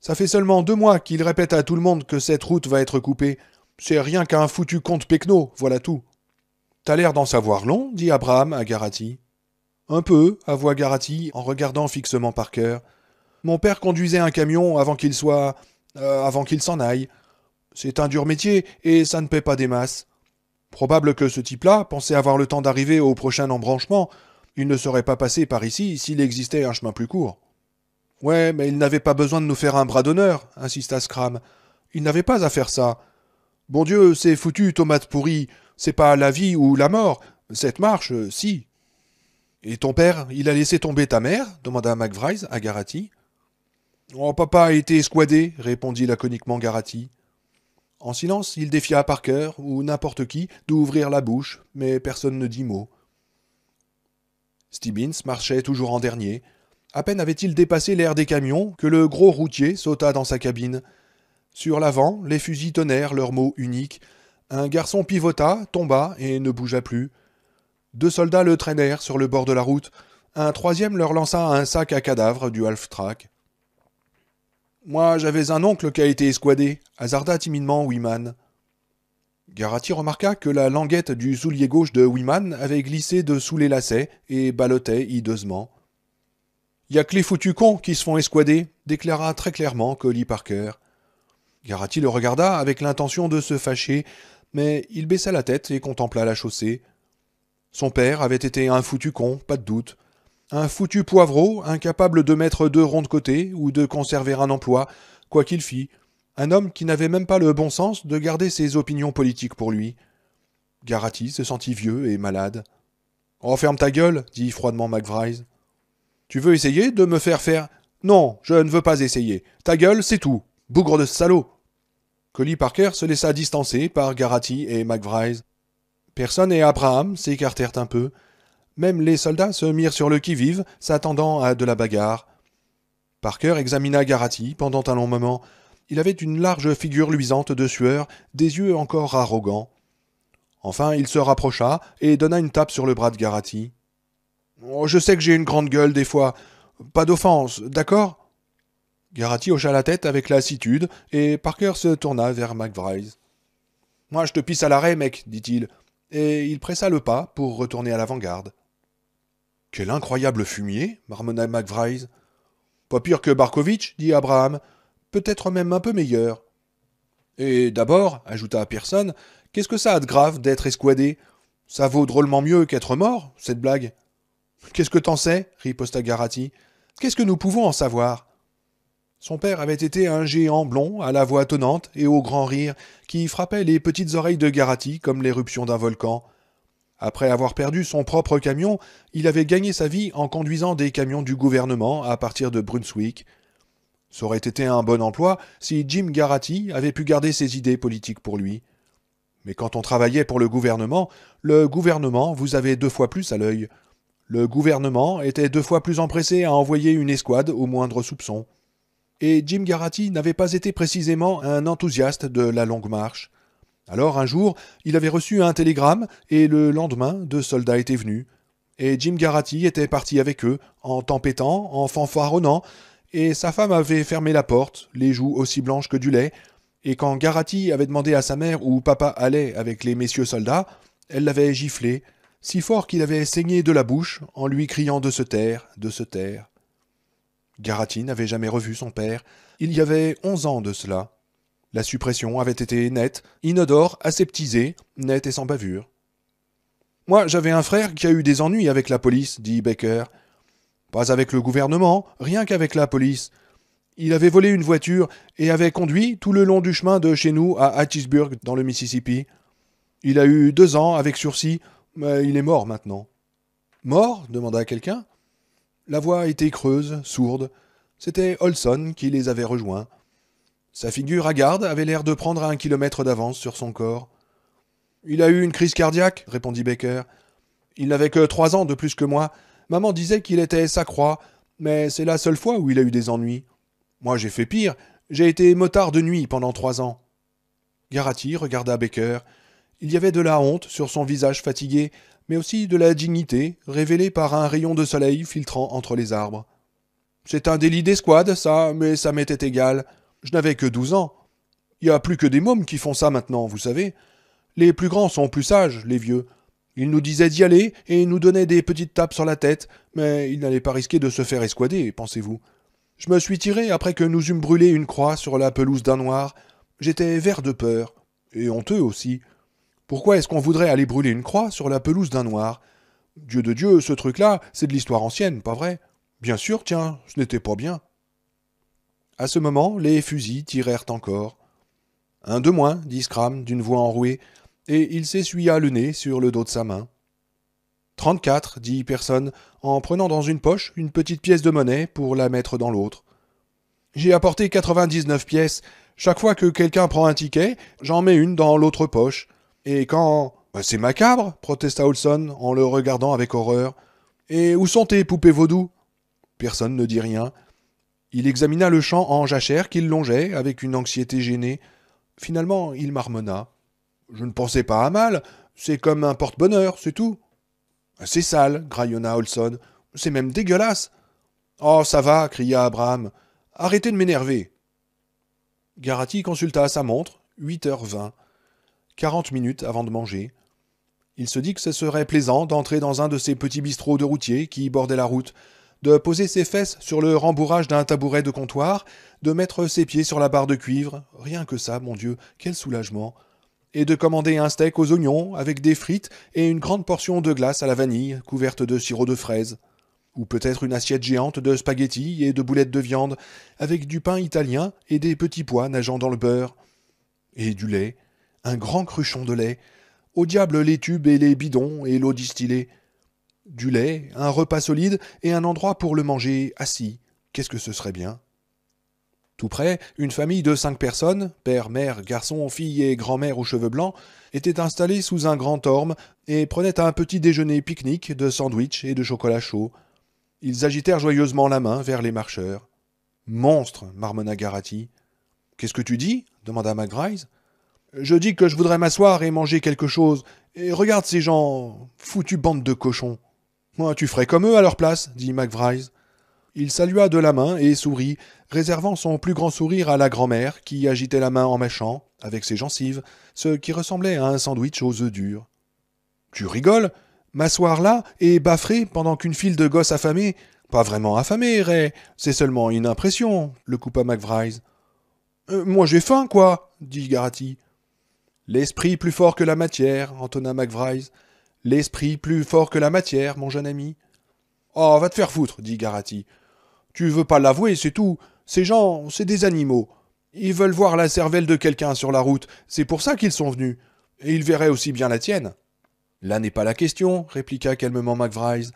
Speaker 1: Ça fait seulement deux mois qu'il répète à tout le monde que cette route va être coupée. C'est rien qu'un foutu conte Pecno, voilà tout. T'as l'air d'en savoir long, dit Abraham à Garati. Un peu, avoua Garati en regardant fixement Parker. Mon père conduisait un camion avant qu'il soit. Euh, avant qu'il s'en aille. C'est un dur métier, et ça ne paie pas des masses. Probable que ce type-là pensait avoir le temps d'arriver au prochain embranchement. Il ne serait pas passé par ici s'il existait un chemin plus court. Ouais, mais il n'avait pas besoin de nous faire un bras d'honneur, insista Scram. Il n'avait pas à faire ça. Bon Dieu, c'est foutu, tomate pourrie. C'est pas la vie ou la mort. Cette marche, euh, si. Et ton père, il a laissé tomber ta mère demanda McVrise à Garati. Oh, papa a été escouadé, répondit laconiquement Garati. En silence, il défia Parker ou n'importe qui d'ouvrir la bouche, mais personne ne dit mot. Stebbins marchait toujours en dernier. À peine avait-il dépassé l'air des camions que le gros routier sauta dans sa cabine. Sur l'avant, les fusils tonnèrent leurs mots unique. Un garçon pivota, tomba et ne bougea plus. Deux soldats le traînèrent sur le bord de la route. Un troisième leur lança un sac à cadavres du half-track. Moi, j'avais un oncle qui a été escouadé, hasarda timidement Wiman. Garati remarqua que la languette du soulier gauche de Wiman avait glissé de sous les lacets et ballottait hideusement. Y a que les foutus cons qui se font escouader, déclara très clairement Colly Parker. Garati le regarda avec l'intention de se fâcher, mais il baissa la tête et contempla la chaussée. Son père avait été un foutu con, pas de doute. Un foutu poivreau, incapable de mettre deux ronds de côté ou de conserver un emploi, quoi qu'il fît. Un homme qui n'avait même pas le bon sens de garder ses opinions politiques pour lui. Garati se sentit vieux et malade. Enferme ta gueule, dit froidement McVrise. Tu veux essayer de me faire faire. Non, je ne veux pas essayer. Ta gueule, c'est tout. Bougre de salaud. Collie Parker se laissa distancer par Garati et McVrise. Personne et Abraham s'écartèrent un peu, même les soldats se mirent sur le qui-vive, s'attendant à de la bagarre. Parker examina Garati pendant un long moment. Il avait une large figure luisante de sueur, des yeux encore arrogants. Enfin, il se rapprocha et donna une tape sur le bras de Garati. Oh, je sais que j'ai une grande gueule des fois. Pas d'offense, d'accord Garati hocha la tête avec lassitude et Parker se tourna vers McVries. Moi, je te pisse à l'arrêt, mec, dit-il, et il pressa le pas pour retourner à l'avant-garde. Quel incroyable fumier marmonna McVries. Pas pire que Barkovitch, dit Abraham. Peut-être même un peu meilleur. Et d'abord, ajouta Pearson, qu'est-ce que ça a de grave d'être escouadé Ça vaut drôlement mieux qu'être mort, cette blague. Qu'est-ce que t'en sais riposta Garati. Qu'est-ce que nous pouvons en savoir Son père avait été un géant blond, à la voix tonnante et au grand rire, qui frappait les petites oreilles de Garati comme l'éruption d'un volcan. Après avoir perdu son propre camion, il avait gagné sa vie en conduisant des camions du gouvernement à partir de Brunswick. Ça aurait été un bon emploi si Jim garatti avait pu garder ses idées politiques pour lui. Mais quand on travaillait pour le gouvernement, le gouvernement vous avait deux fois plus à l'œil. Le gouvernement était deux fois plus empressé à envoyer une escouade au moindre soupçon. Et Jim garatti n'avait pas été précisément un enthousiaste de la longue marche. Alors un jour, il avait reçu un télégramme et le lendemain, deux soldats étaient venus. Et Jim Garatti était parti avec eux, en tempétant, en fanfaronnant, et sa femme avait fermé la porte, les joues aussi blanches que du lait, et quand Garatti avait demandé à sa mère où papa allait avec les messieurs soldats, elle l'avait giflé, si fort qu'il avait saigné de la bouche en lui criant de se taire, de se taire. Garati n'avait jamais revu son père. Il y avait onze ans de cela. La suppression avait été nette, inodore, aseptisée, nette et sans bavure. Moi, j'avais un frère qui a eu des ennuis avec la police, dit Baker. Pas avec le gouvernement, rien qu'avec la police. Il avait volé une voiture et avait conduit tout le long du chemin de chez nous à Hattiesburg, dans le Mississippi. Il a eu deux ans avec sursis, mais il est mort maintenant. Mort demanda quelqu'un. La voix était creuse, sourde. C'était Olson qui les avait rejoints. Sa figure hagarde avait l'air de prendre un kilomètre d'avance sur son corps. Il a eu une crise cardiaque, répondit Baker. Il n'avait que trois ans de plus que moi. Maman disait qu'il était sa croix, mais c'est la seule fois où il a eu des ennuis. Moi, j'ai fait pire. J'ai été motard de nuit pendant trois ans. Garati regarda Baker. Il y avait de la honte sur son visage fatigué, mais aussi de la dignité révélée par un rayon de soleil filtrant entre les arbres. C'est un délit d'escouade, ça, mais ça m'était égal. Je n'avais que douze ans. Il n'y a plus que des mômes qui font ça maintenant, vous savez. Les plus grands sont plus sages, les vieux. Ils nous disaient d'y aller et nous donnaient des petites tapes sur la tête, mais ils n'allaient pas risquer de se faire escouader, pensez-vous. Je me suis tiré après que nous eûmes brûlé une croix sur la pelouse d'un noir. J'étais vert de peur, et honteux aussi. Pourquoi est-ce qu'on voudrait aller brûler une croix sur la pelouse d'un noir Dieu de Dieu, ce truc-là, c'est de l'histoire ancienne, pas vrai Bien sûr, tiens, ce n'était pas bien. À ce moment, les fusils tirèrent encore. Un de moins, dit Scram d'une voix enrouée, et il s'essuya le nez sur le dos de sa main. Trente-quatre, dit Personne, en prenant dans une poche une petite pièce de monnaie pour la mettre dans l'autre. J'ai apporté quatre-vingt-dix-neuf pièces. Chaque fois que quelqu'un prend un ticket, j'en mets une dans l'autre poche. Et quand. Bah, c'est macabre, protesta Olson en le regardant avec horreur. Et où sont tes poupées vaudou Personne ne dit rien, il examina le champ en jachère qu'il longeait avec une anxiété gênée. Finalement, il marmonna. Je ne pensais pas à mal, c'est comme un porte-bonheur, c'est tout. C'est sale, graillonna Olson. C'est même dégueulasse. Oh, ça va, cria Abraham. Arrêtez de m'énerver. Garati consulta sa montre, Huit heures vingt. Quarante minutes avant de manger. Il se dit que ce serait plaisant d'entrer dans un de ces petits bistrots de routiers qui bordaient la route, de poser ses fesses sur le rembourrage d'un tabouret de comptoir, de mettre ses pieds sur la barre de cuivre, rien que ça, mon Dieu, quel soulagement, et de commander un steak aux oignons avec des frites et une grande portion de glace à la vanille couverte de sirop de fraise, ou peut-être une assiette géante de spaghettis et de boulettes de viande, avec du pain italien et des petits pois nageant dans le beurre, et du lait, un grand cruchon de lait, au diable les tubes et les bidons et l'eau distillée, du lait, un repas solide et un endroit pour le manger assis. Qu'est-ce que ce serait bien Tout près, une famille de cinq personnes, père, mère, garçon, fille et grand-mère aux cheveux blancs, était installée sous un grand orme et prenait un petit déjeuner pique-nique de sandwich et de chocolat chaud. Ils agitèrent joyeusement la main vers les marcheurs. Monstre marmonna Garati. Qu'est-ce que tu dis demanda McGrath. Je dis que je voudrais m'asseoir et manger quelque chose. Et regarde ces gens. foutue bande de cochons. Moi, tu ferais comme eux à leur place, dit MacVries. Il salua de la main et sourit, réservant son plus grand sourire à la grand-mère, qui agitait la main en mâchant, avec ses gencives, ce qui ressemblait à un sandwich aux œufs durs. Tu rigoles M'asseoir là et baffrer pendant qu'une file de gosses affamés Pas vraiment affamés, Ray, c'est seulement une impression, le coupa MacVries. Euh, moi j'ai faim, quoi, dit Garati. L'esprit plus fort que la matière, entonna MacVries. L'esprit plus fort que la matière, mon jeune ami. Oh, va te faire foutre, dit Garati. Tu veux pas l'avouer, c'est tout. Ces gens, c'est des animaux. Ils veulent voir la cervelle de quelqu'un sur la route, c'est pour ça qu'ils sont venus. Et ils verraient aussi bien la tienne. Là n'est pas la question, répliqua calmement McVrise.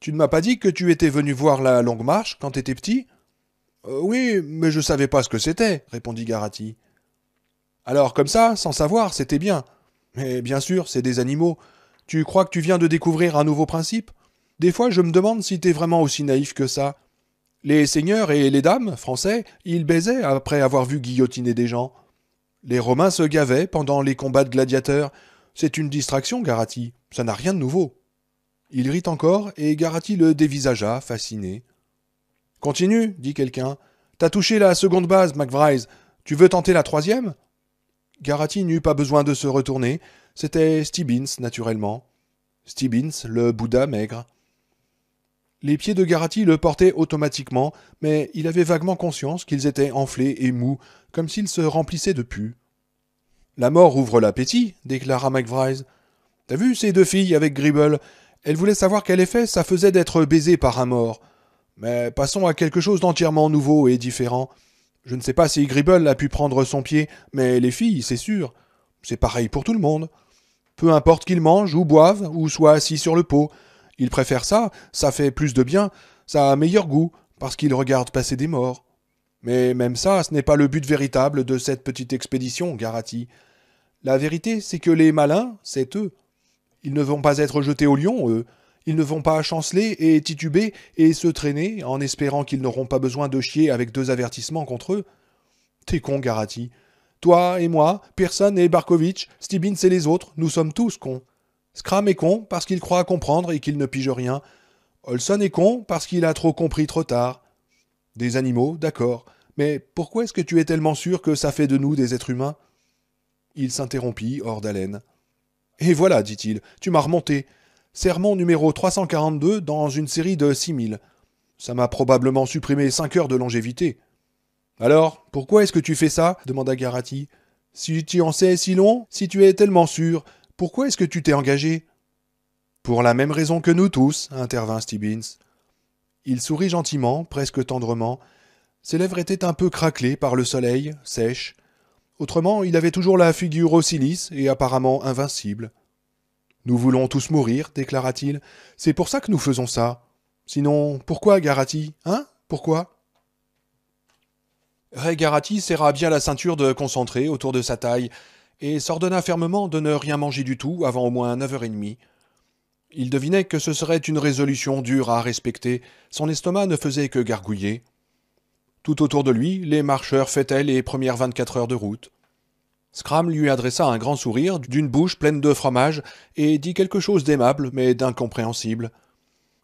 Speaker 1: Tu ne m'as pas dit que tu étais venu voir la longue marche quand t'étais petit euh, Oui, mais je savais pas ce que c'était, répondit Garati. Alors comme ça, sans savoir, c'était bien. Mais bien sûr, c'est des animaux. Tu crois que tu viens de découvrir un nouveau principe Des fois, je me demande si t'es vraiment aussi naïf que ça. Les seigneurs et les dames, français, ils baisaient après avoir vu guillotiner des gens. Les Romains se gavaient pendant les combats de gladiateurs. C'est une distraction, Garati. Ça n'a rien de nouveau. Il rit encore et Garati le dévisagea, fasciné. Continue, dit quelqu'un. T'as touché la seconde base, McVries. Tu veux tenter la troisième Garati n'eut pas besoin de se retourner. C'était Stibbins, naturellement. Stibbins, le Bouddha maigre. Les pieds de Garati le portaient automatiquement, mais il avait vaguement conscience qu'ils étaient enflés et mous, comme s'ils se remplissaient de pus. La mort ouvre l'appétit, déclara McVries. T'as vu ces deux filles avec Gribble Elles voulaient savoir quel effet ça faisait d'être baisé par un mort. Mais passons à quelque chose d'entièrement nouveau et différent. Je ne sais pas si Gribble a pu prendre son pied, mais les filles, c'est sûr. C'est pareil pour tout le monde peu importe qu'ils mangent ou boivent ou soient assis sur le pot. Ils préfèrent ça, ça fait plus de bien, ça a meilleur goût, parce qu'ils regardent passer des morts. Mais même ça, ce n'est pas le but véritable de cette petite expédition, Garati. La vérité, c'est que les malins, c'est eux. Ils ne vont pas être jetés au lion, eux. Ils ne vont pas chanceler et tituber et se traîner en espérant qu'ils n'auront pas besoin de chier avec deux avertissements contre eux. T'es con, Garati. Toi et moi, Pearson et Barkovitch, Stibbins et les autres, nous sommes tous cons. Scram est con parce qu'il croit comprendre et qu'il ne pige rien. Olson est con parce qu'il a trop compris trop tard. Des animaux, d'accord. Mais pourquoi est-ce que tu es tellement sûr que ça fait de nous des êtres humains Il s'interrompit, hors d'haleine. Et voilà, dit-il, tu m'as remonté. Sermon numéro 342 dans une série de 6000. Ça m'a probablement supprimé cinq heures de longévité. Alors, pourquoi est-ce que tu fais ça demanda Garati. Si tu en sais si long, si tu es tellement sûr, pourquoi est-ce que tu t'es engagé Pour la même raison que nous tous, intervint Stibbins. Il sourit gentiment, presque tendrement. Ses lèvres étaient un peu craquelées par le soleil, sèches. Autrement, il avait toujours la figure aussi lisse et apparemment invincible. Nous voulons tous mourir, déclara-t-il. C'est pour ça que nous faisons ça. Sinon, pourquoi, Garati Hein Pourquoi Ray Garati serra bien la ceinture de concentré autour de sa taille et s'ordonna fermement de ne rien manger du tout avant au moins neuf heures et demie. Il devinait que ce serait une résolution dure à respecter, son estomac ne faisait que gargouiller. Tout autour de lui, les marcheurs fêtaient les premières vingt-quatre heures de route. Scram lui adressa un grand sourire d'une bouche pleine de fromage et dit quelque chose d'aimable mais d'incompréhensible.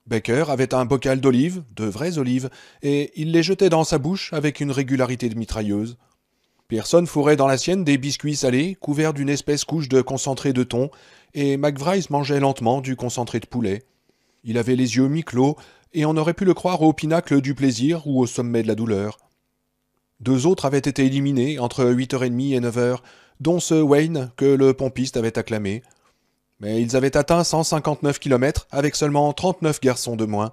Speaker 1: Baker avait un bocal d'olives, de vraies olives, et il les jetait dans sa bouche avec une régularité de mitrailleuse. Personne fourrait dans la sienne des biscuits salés, couverts d'une espèce couche de concentré de thon, et McVrice mangeait lentement du concentré de poulet. Il avait les yeux mi-clos, et on aurait pu le croire au pinacle du plaisir ou au sommet de la douleur. Deux autres avaient été éliminés entre huit heures et demie et neuf heures, dont ce Wayne que le pompiste avait acclamé mais ils avaient atteint 159 km avec seulement 39 garçons de moins.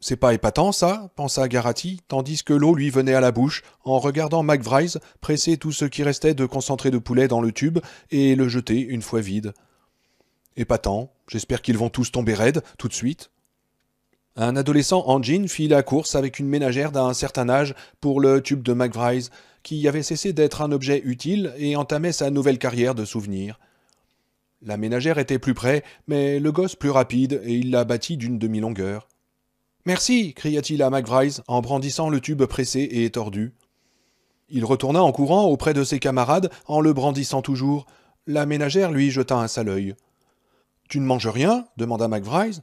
Speaker 1: C'est pas épatant, ça pensa Garati, tandis que l'eau lui venait à la bouche, en regardant McVries presser tout ce qui restait de concentré de poulet dans le tube et le jeter une fois vide. Épatant, j'espère qu'ils vont tous tomber raides, tout de suite. Un adolescent en jean fit la course avec une ménagère d'un certain âge pour le tube de McVries, qui avait cessé d'être un objet utile et entamait sa nouvelle carrière de souvenir. La ménagère était plus près, mais le gosse plus rapide, et il la battit d'une demi-longueur. Merci cria-t-il à McVries en brandissant le tube pressé et tordu. Il retourna en courant auprès de ses camarades en le brandissant toujours. La ménagère lui jeta un sale œil. Tu ne manges rien demanda McVries.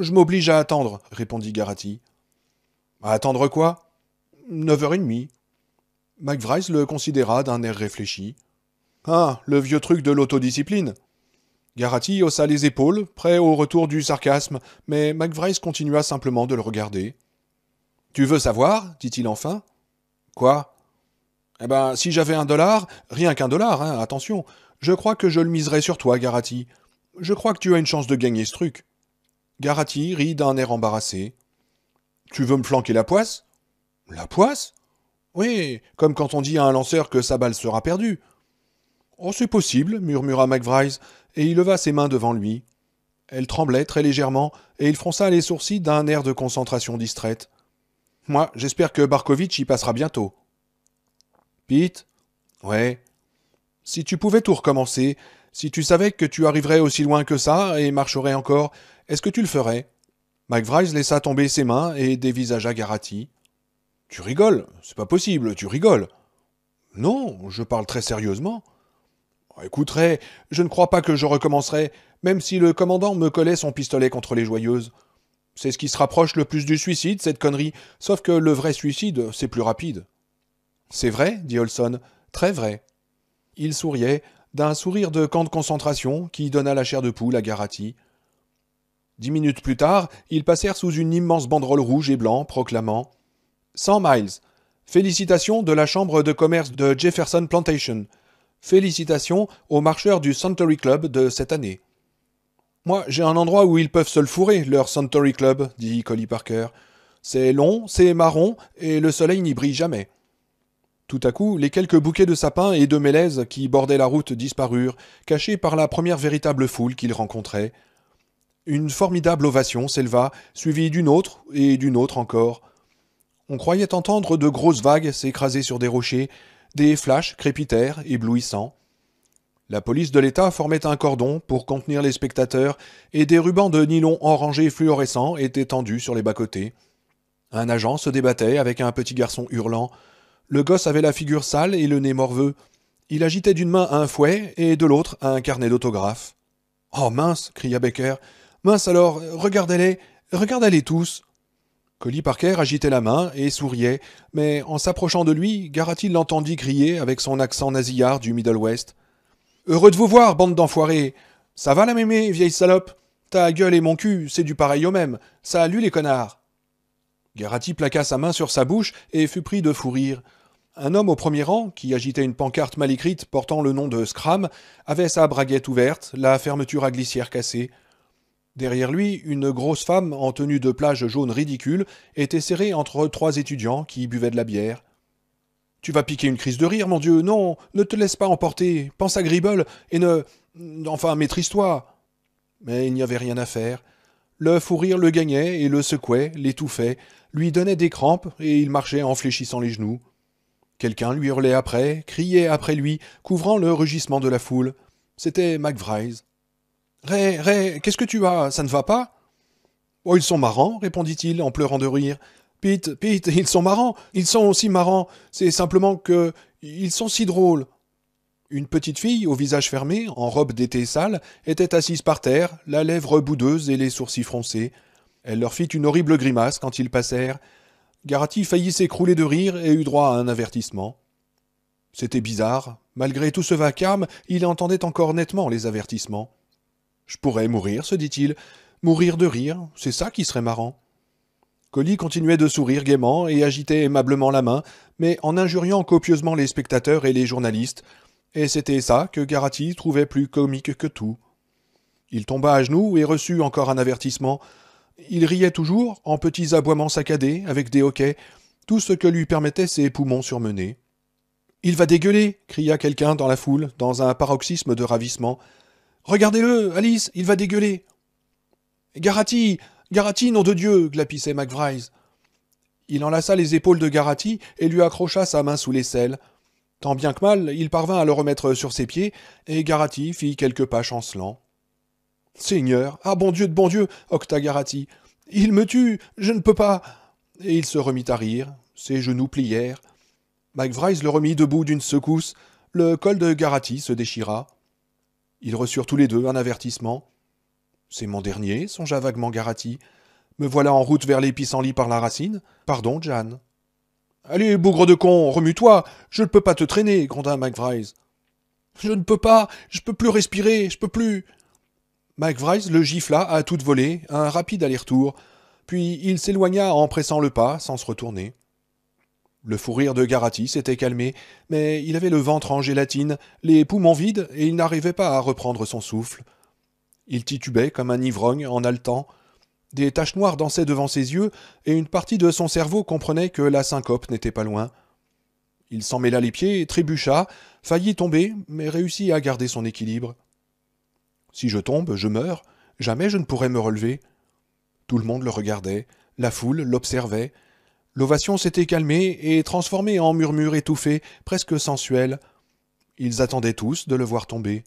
Speaker 1: Je m'oblige à attendre, répondit Garati. À attendre quoi Neuf heures et demie. McVries le considéra d'un air réfléchi. Ah, le vieux truc de l'autodiscipline. Garati haussa les épaules, prêt au retour du sarcasme, mais McVrice continua simplement de le regarder. Tu veux savoir dit-il enfin. Quoi Eh ben, si j'avais un dollar, rien qu'un dollar, hein, attention, je crois que je le miserais sur toi, Garati. Je crois que tu as une chance de gagner ce truc. Garati rit d'un air embarrassé. Tu veux me flanquer la poisse La poisse Oui, comme quand on dit à un lanceur que sa balle sera perdue. Oh, c'est possible, murmura McVries, et il leva ses mains devant lui. Elle tremblait très légèrement, et il fronça les sourcils d'un air de concentration distraite. Moi, j'espère que Barkovitch y passera bientôt. Pete Ouais. Si tu pouvais tout recommencer, si tu savais que tu arriverais aussi loin que ça et marcherais encore, est-ce que tu le ferais McVrise laissa tomber ses mains et dévisagea Garati. Tu rigoles, c'est pas possible, tu rigoles. Non, je parle très sérieusement. Bah, Écouterai, je ne crois pas que je recommencerai, même si le commandant me collait son pistolet contre les joyeuses. C'est ce qui se rapproche le plus du suicide, cette connerie, sauf que le vrai suicide, c'est plus rapide. C'est vrai, dit Olson, très vrai. Il souriait, d'un sourire de camp de concentration qui donna la chair de poule à Garati. Dix minutes plus tard, ils passèrent sous une immense banderole rouge et blanc proclamant 100 miles. Félicitations de la Chambre de commerce de Jefferson Plantation. Félicitations aux marcheurs du Suntory Club de cette année. Moi, j'ai un endroit où ils peuvent se le fourrer, leur Suntory Club, dit Colly Parker. C'est long, c'est marron, et le soleil n'y brille jamais. Tout à coup, les quelques bouquets de sapins et de mélèzes qui bordaient la route disparurent, cachés par la première véritable foule qu'ils rencontraient. Une formidable ovation s'éleva, suivie d'une autre et d'une autre encore. On croyait entendre de grosses vagues s'écraser sur des rochers, des flashs crépitèrent, éblouissants. La police de l'État formait un cordon pour contenir les spectateurs et des rubans de nylon orangé fluorescent étaient tendus sur les bas-côtés. Un agent se débattait avec un petit garçon hurlant. Le gosse avait la figure sale et le nez morveux. Il agitait d'une main un fouet et de l'autre un carnet d'autographe. « Oh mince cria Becker. Mince alors, regardez-les, regardez-les tous. Colly Parker agitait la main et souriait, mais en s'approchant de lui, Garati l'entendit crier avec son accent nasillard du Middle West. Heureux de vous voir, bande d'enfoirés. Ça va la mémé, vieille salope Ta gueule et mon cul, c'est du pareil au même. Salut les connards Garati plaqua sa main sur sa bouche et fut pris de fou rire. Un homme au premier rang, qui agitait une pancarte mal écrite portant le nom de Scram, avait sa braguette ouverte, la fermeture à glissière cassée. Derrière lui, une grosse femme en tenue de plage jaune ridicule était serrée entre trois étudiants qui buvaient de la bière. Tu vas piquer une crise de rire, mon Dieu. Non, ne te laisse pas emporter. Pense à Gribble et ne. Enfin, maîtrise-toi. Mais il n'y avait rien à faire. Le fou rire le gagnait et le secouait, l'étouffait, lui donnait des crampes et il marchait en fléchissant les genoux. Quelqu'un lui hurlait après, criait après lui, couvrant le rugissement de la foule. C'était McVries. Ray, Ray, qu'est-ce que tu as Ça ne va pas Oh, ils sont marrants, répondit-il en pleurant de rire. Pete, Pete, <laughs> ils sont marrants, ils sont aussi marrants, c'est simplement que. ils sont si drôles. Une petite fille, au visage fermé, en robe d'été sale, était assise par terre, la lèvre boudeuse et les sourcils froncés. Elle leur fit une horrible grimace quand ils passèrent. Garati faillit s'écrouler de rire et eut droit à un avertissement. C'était bizarre. Malgré tout ce vacarme, il entendait encore nettement les avertissements. Je pourrais mourir, se dit-il. Mourir de rire, c'est ça qui serait marrant. Colly continuait de sourire gaiement et agitait aimablement la main, mais en injuriant copieusement les spectateurs et les journalistes. Et c'était ça que Garati trouvait plus comique que tout. Il tomba à genoux et reçut encore un avertissement. Il riait toujours, en petits aboiements saccadés, avec des hoquets, tout ce que lui permettaient ses poumons surmenés. Il va dégueuler cria quelqu'un dans la foule, dans un paroxysme de ravissement. Regardez-le, Alice, il va dégueuler. Garati, Garati, nom de Dieu, glapissait McVries. Il enlaça les épaules de Garati et lui accrocha sa main sous l'aisselle. Tant bien que mal, il parvint à le remettre sur ses pieds, et Garati fit quelques pas chancelants. Seigneur, ah bon Dieu de bon Dieu, octa Garati, il me tue, je ne peux pas. Et il se remit à rire, ses genoux plièrent. McVries le remit debout d'une secousse, le col de Garati se déchira. Ils reçurent tous les deux un avertissement. C'est mon dernier, songea vaguement Garati. Me voilà en route vers en par la racine. Pardon, Jeanne. — Allez, bougre de con, remue-toi. Je ne peux pas te traîner, gronda McVrise. Je ne peux pas, je peux plus respirer, je peux plus. McVrise le gifla à toute volée, un rapide aller-retour, puis il s'éloigna en pressant le pas sans se retourner. Le fou rire de Garati s'était calmé, mais il avait le ventre en gélatine, les poumons vides, et il n'arrivait pas à reprendre son souffle. Il titubait comme un ivrogne en haletant. Des taches noires dansaient devant ses yeux, et une partie de son cerveau comprenait que la syncope n'était pas loin. Il s'en mêla les pieds, trébucha, faillit tomber, mais réussit à garder son équilibre. Si je tombe, je meurs, jamais je ne pourrai me relever. Tout le monde le regardait, la foule l'observait, L'ovation s'était calmée et transformée en murmure étouffé, presque sensuel. Ils attendaient tous de le voir tomber.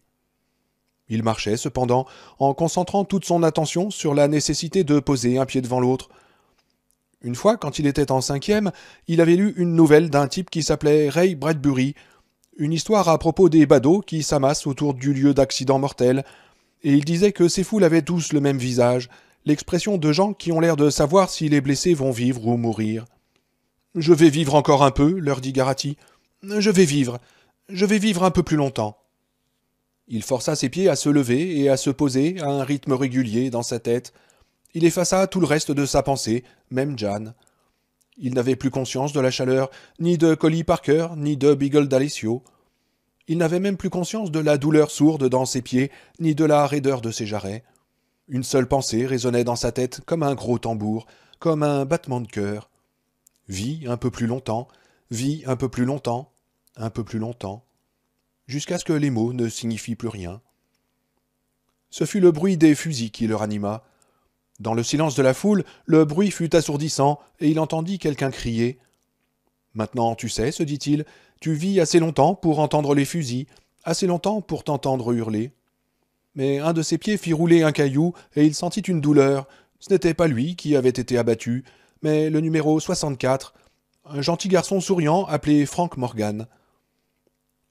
Speaker 1: Il marchait cependant, en concentrant toute son attention sur la nécessité de poser un pied devant l'autre. Une fois, quand il était en cinquième, il avait lu une nouvelle d'un type qui s'appelait Ray Bradbury, une histoire à propos des badauds qui s'amassent autour du lieu d'accident mortel, et il disait que ces foules avaient tous le même visage, l'expression de gens qui ont l'air de savoir si les blessés vont vivre ou mourir. Je vais vivre encore un peu, leur dit Garati. Je vais vivre. Je vais vivre un peu plus longtemps. Il força ses pieds à se lever et à se poser à un rythme régulier dans sa tête. Il effaça tout le reste de sa pensée, même Jeanne. Il n'avait plus conscience de la chaleur, ni de Collie Parker, ni de Beagle d'Alessio. Il n'avait même plus conscience de la douleur sourde dans ses pieds, ni de la raideur de ses jarrets. Une seule pensée résonnait dans sa tête comme un gros tambour, comme un battement de cœur. « Vis un peu plus longtemps, vis un peu plus longtemps, un peu plus longtemps, jusqu'à ce que les mots ne signifient plus rien. Ce fut le bruit des fusils qui le ranima. Dans le silence de la foule, le bruit fut assourdissant, et il entendit quelqu'un crier. Maintenant tu sais, se dit-il, tu vis assez longtemps pour entendre les fusils, assez longtemps pour t'entendre hurler. Mais un de ses pieds fit rouler un caillou, et il sentit une douleur. Ce n'était pas lui qui avait été abattu, mais le numéro 64, un gentil garçon souriant appelé Frank Morgan.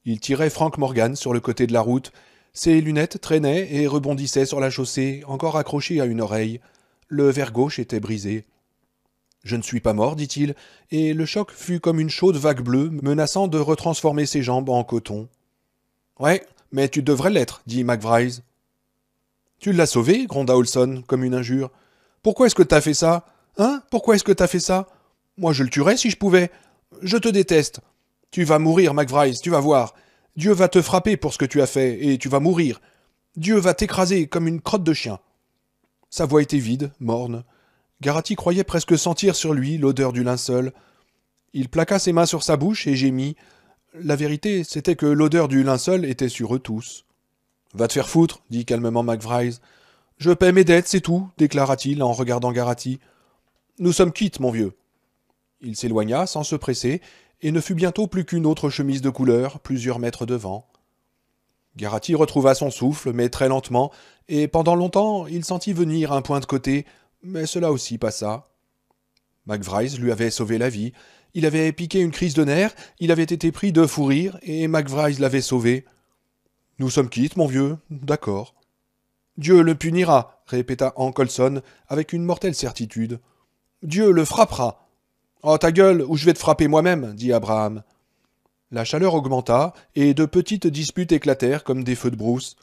Speaker 1: Il tirait Frank Morgan sur le côté de la route. Ses lunettes traînaient et rebondissaient sur la chaussée, encore accrochées à une oreille. Le verre gauche était brisé. Je ne suis pas mort, dit-il, et le choc fut comme une chaude vague bleue menaçant de retransformer ses jambes en coton. Ouais, mais tu devrais l'être, dit McVrise. Tu l'as sauvé, gronda Olson, comme une injure. Pourquoi est-ce que t'as fait ça Hein Pourquoi est-ce que t'as fait ça Moi, je le tuerais si je pouvais. Je te déteste. Tu vas mourir, McVrice, tu vas voir. Dieu va te frapper pour ce que tu as fait, et tu vas mourir. Dieu va t'écraser comme une crotte de chien. Sa voix était vide, morne. Garati croyait presque sentir sur lui l'odeur du linceul. Il plaqua ses mains sur sa bouche et gémit. La vérité, c'était que l'odeur du linceul était sur eux tous. Va te faire foutre, dit calmement McVries. Je paie mes dettes, c'est tout, déclara-t-il en regardant Garati. Nous sommes quittes, mon vieux. Il s'éloigna sans se presser, et ne fut bientôt plus qu'une autre chemise de couleur, plusieurs mètres devant. Garati retrouva son souffle, mais très lentement, et pendant longtemps il sentit venir un point de côté, mais cela aussi passa. McVries lui avait sauvé la vie, il avait piqué une crise de nerfs, il avait été pris de fou rire, et McVries l'avait sauvé. Nous sommes quittes, mon vieux, d'accord. Dieu le punira, répéta Colson avec une mortelle certitude. Dieu le frappera. Oh ta gueule, ou je vais te frapper moi-même, dit Abraham. La chaleur augmenta, et de petites disputes éclatèrent comme des feux de brousse.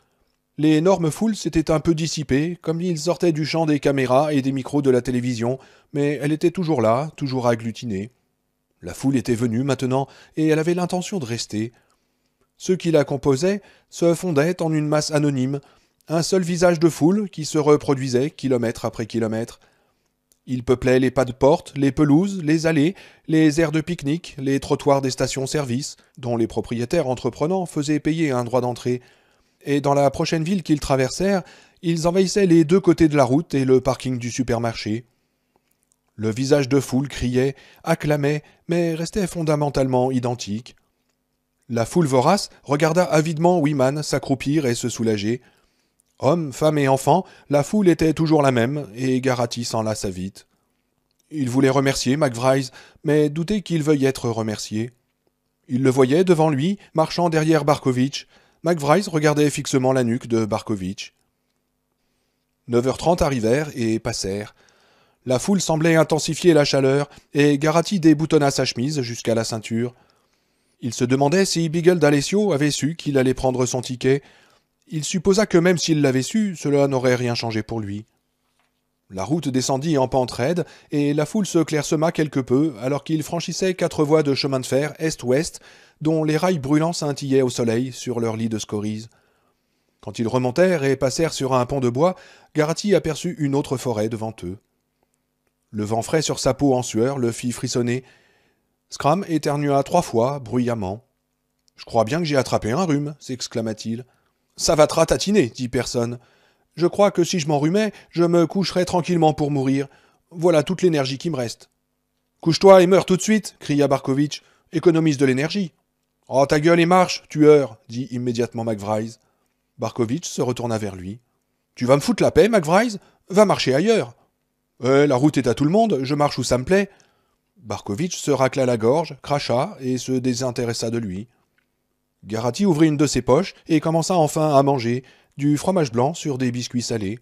Speaker 1: Les énormes foules s'étaient un peu dissipées, comme ils sortaient du champ des caméras et des micros de la télévision, mais elle était toujours là, toujours agglutinée. La foule était venue maintenant, et elle avait l'intention de rester. Ceux qui la composaient se fondaient en une masse anonyme, un seul visage de foule qui se reproduisait kilomètre après kilomètre, ils peuplait les pas de porte, les pelouses, les allées, les aires de pique-nique, les trottoirs des stations-service, dont les propriétaires entreprenants faisaient payer un droit d'entrée. Et dans la prochaine ville qu'ils traversèrent, ils envahissaient les deux côtés de la route et le parking du supermarché. Le visage de foule criait, acclamait, mais restait fondamentalement identique. La foule vorace regarda avidement Wiman s'accroupir et se soulager. Hommes, femmes et enfants, la foule était toujours la même, et Garati s'enlaça vite. Il voulait remercier MacVries, mais doutait qu'il veuille être remercié. Il le voyait devant lui, marchant derrière Barkovitch. MacVries regardait fixement la nuque de Barkovitch. 9h30 arrivèrent et passèrent. La foule semblait intensifier la chaleur, et Garati déboutonna sa chemise jusqu'à la ceinture. Il se demandait si Beagle d'Alessio avait su qu'il allait prendre son ticket, il supposa que même s'il l'avait su, cela n'aurait rien changé pour lui. La route descendit en pente raide, et la foule se clairsema quelque peu alors qu'ils franchissait quatre voies de chemin de fer est-ouest, dont les rails brûlants scintillaient au soleil sur leur lit de scories. Quand ils remontèrent et passèrent sur un pont de bois, Garati aperçut une autre forêt devant eux. Le vent frais sur sa peau en sueur le fit frissonner. Scram éternua trois fois, bruyamment. Je crois bien que j'ai attrapé un rhume, s'exclama-t-il. Ça va te ratatiner, dit personne. Je crois que si je m'enrhumais, je me coucherais tranquillement pour mourir. Voilà toute l'énergie qui me reste. Couche-toi et meurs tout de suite, cria Barkovitch. Économise de l'énergie. Oh, ta gueule et marche, tueur, dit immédiatement McVries. Barkovitch se retourna vers lui. Tu vas me foutre la paix, McVries Va marcher ailleurs. Eh, la route est à tout le monde, je marche où ça me plaît. Barkovitch se racla la gorge, cracha et se désintéressa de lui. Garati ouvrit une de ses poches et commença enfin à manger du fromage blanc sur des biscuits salés.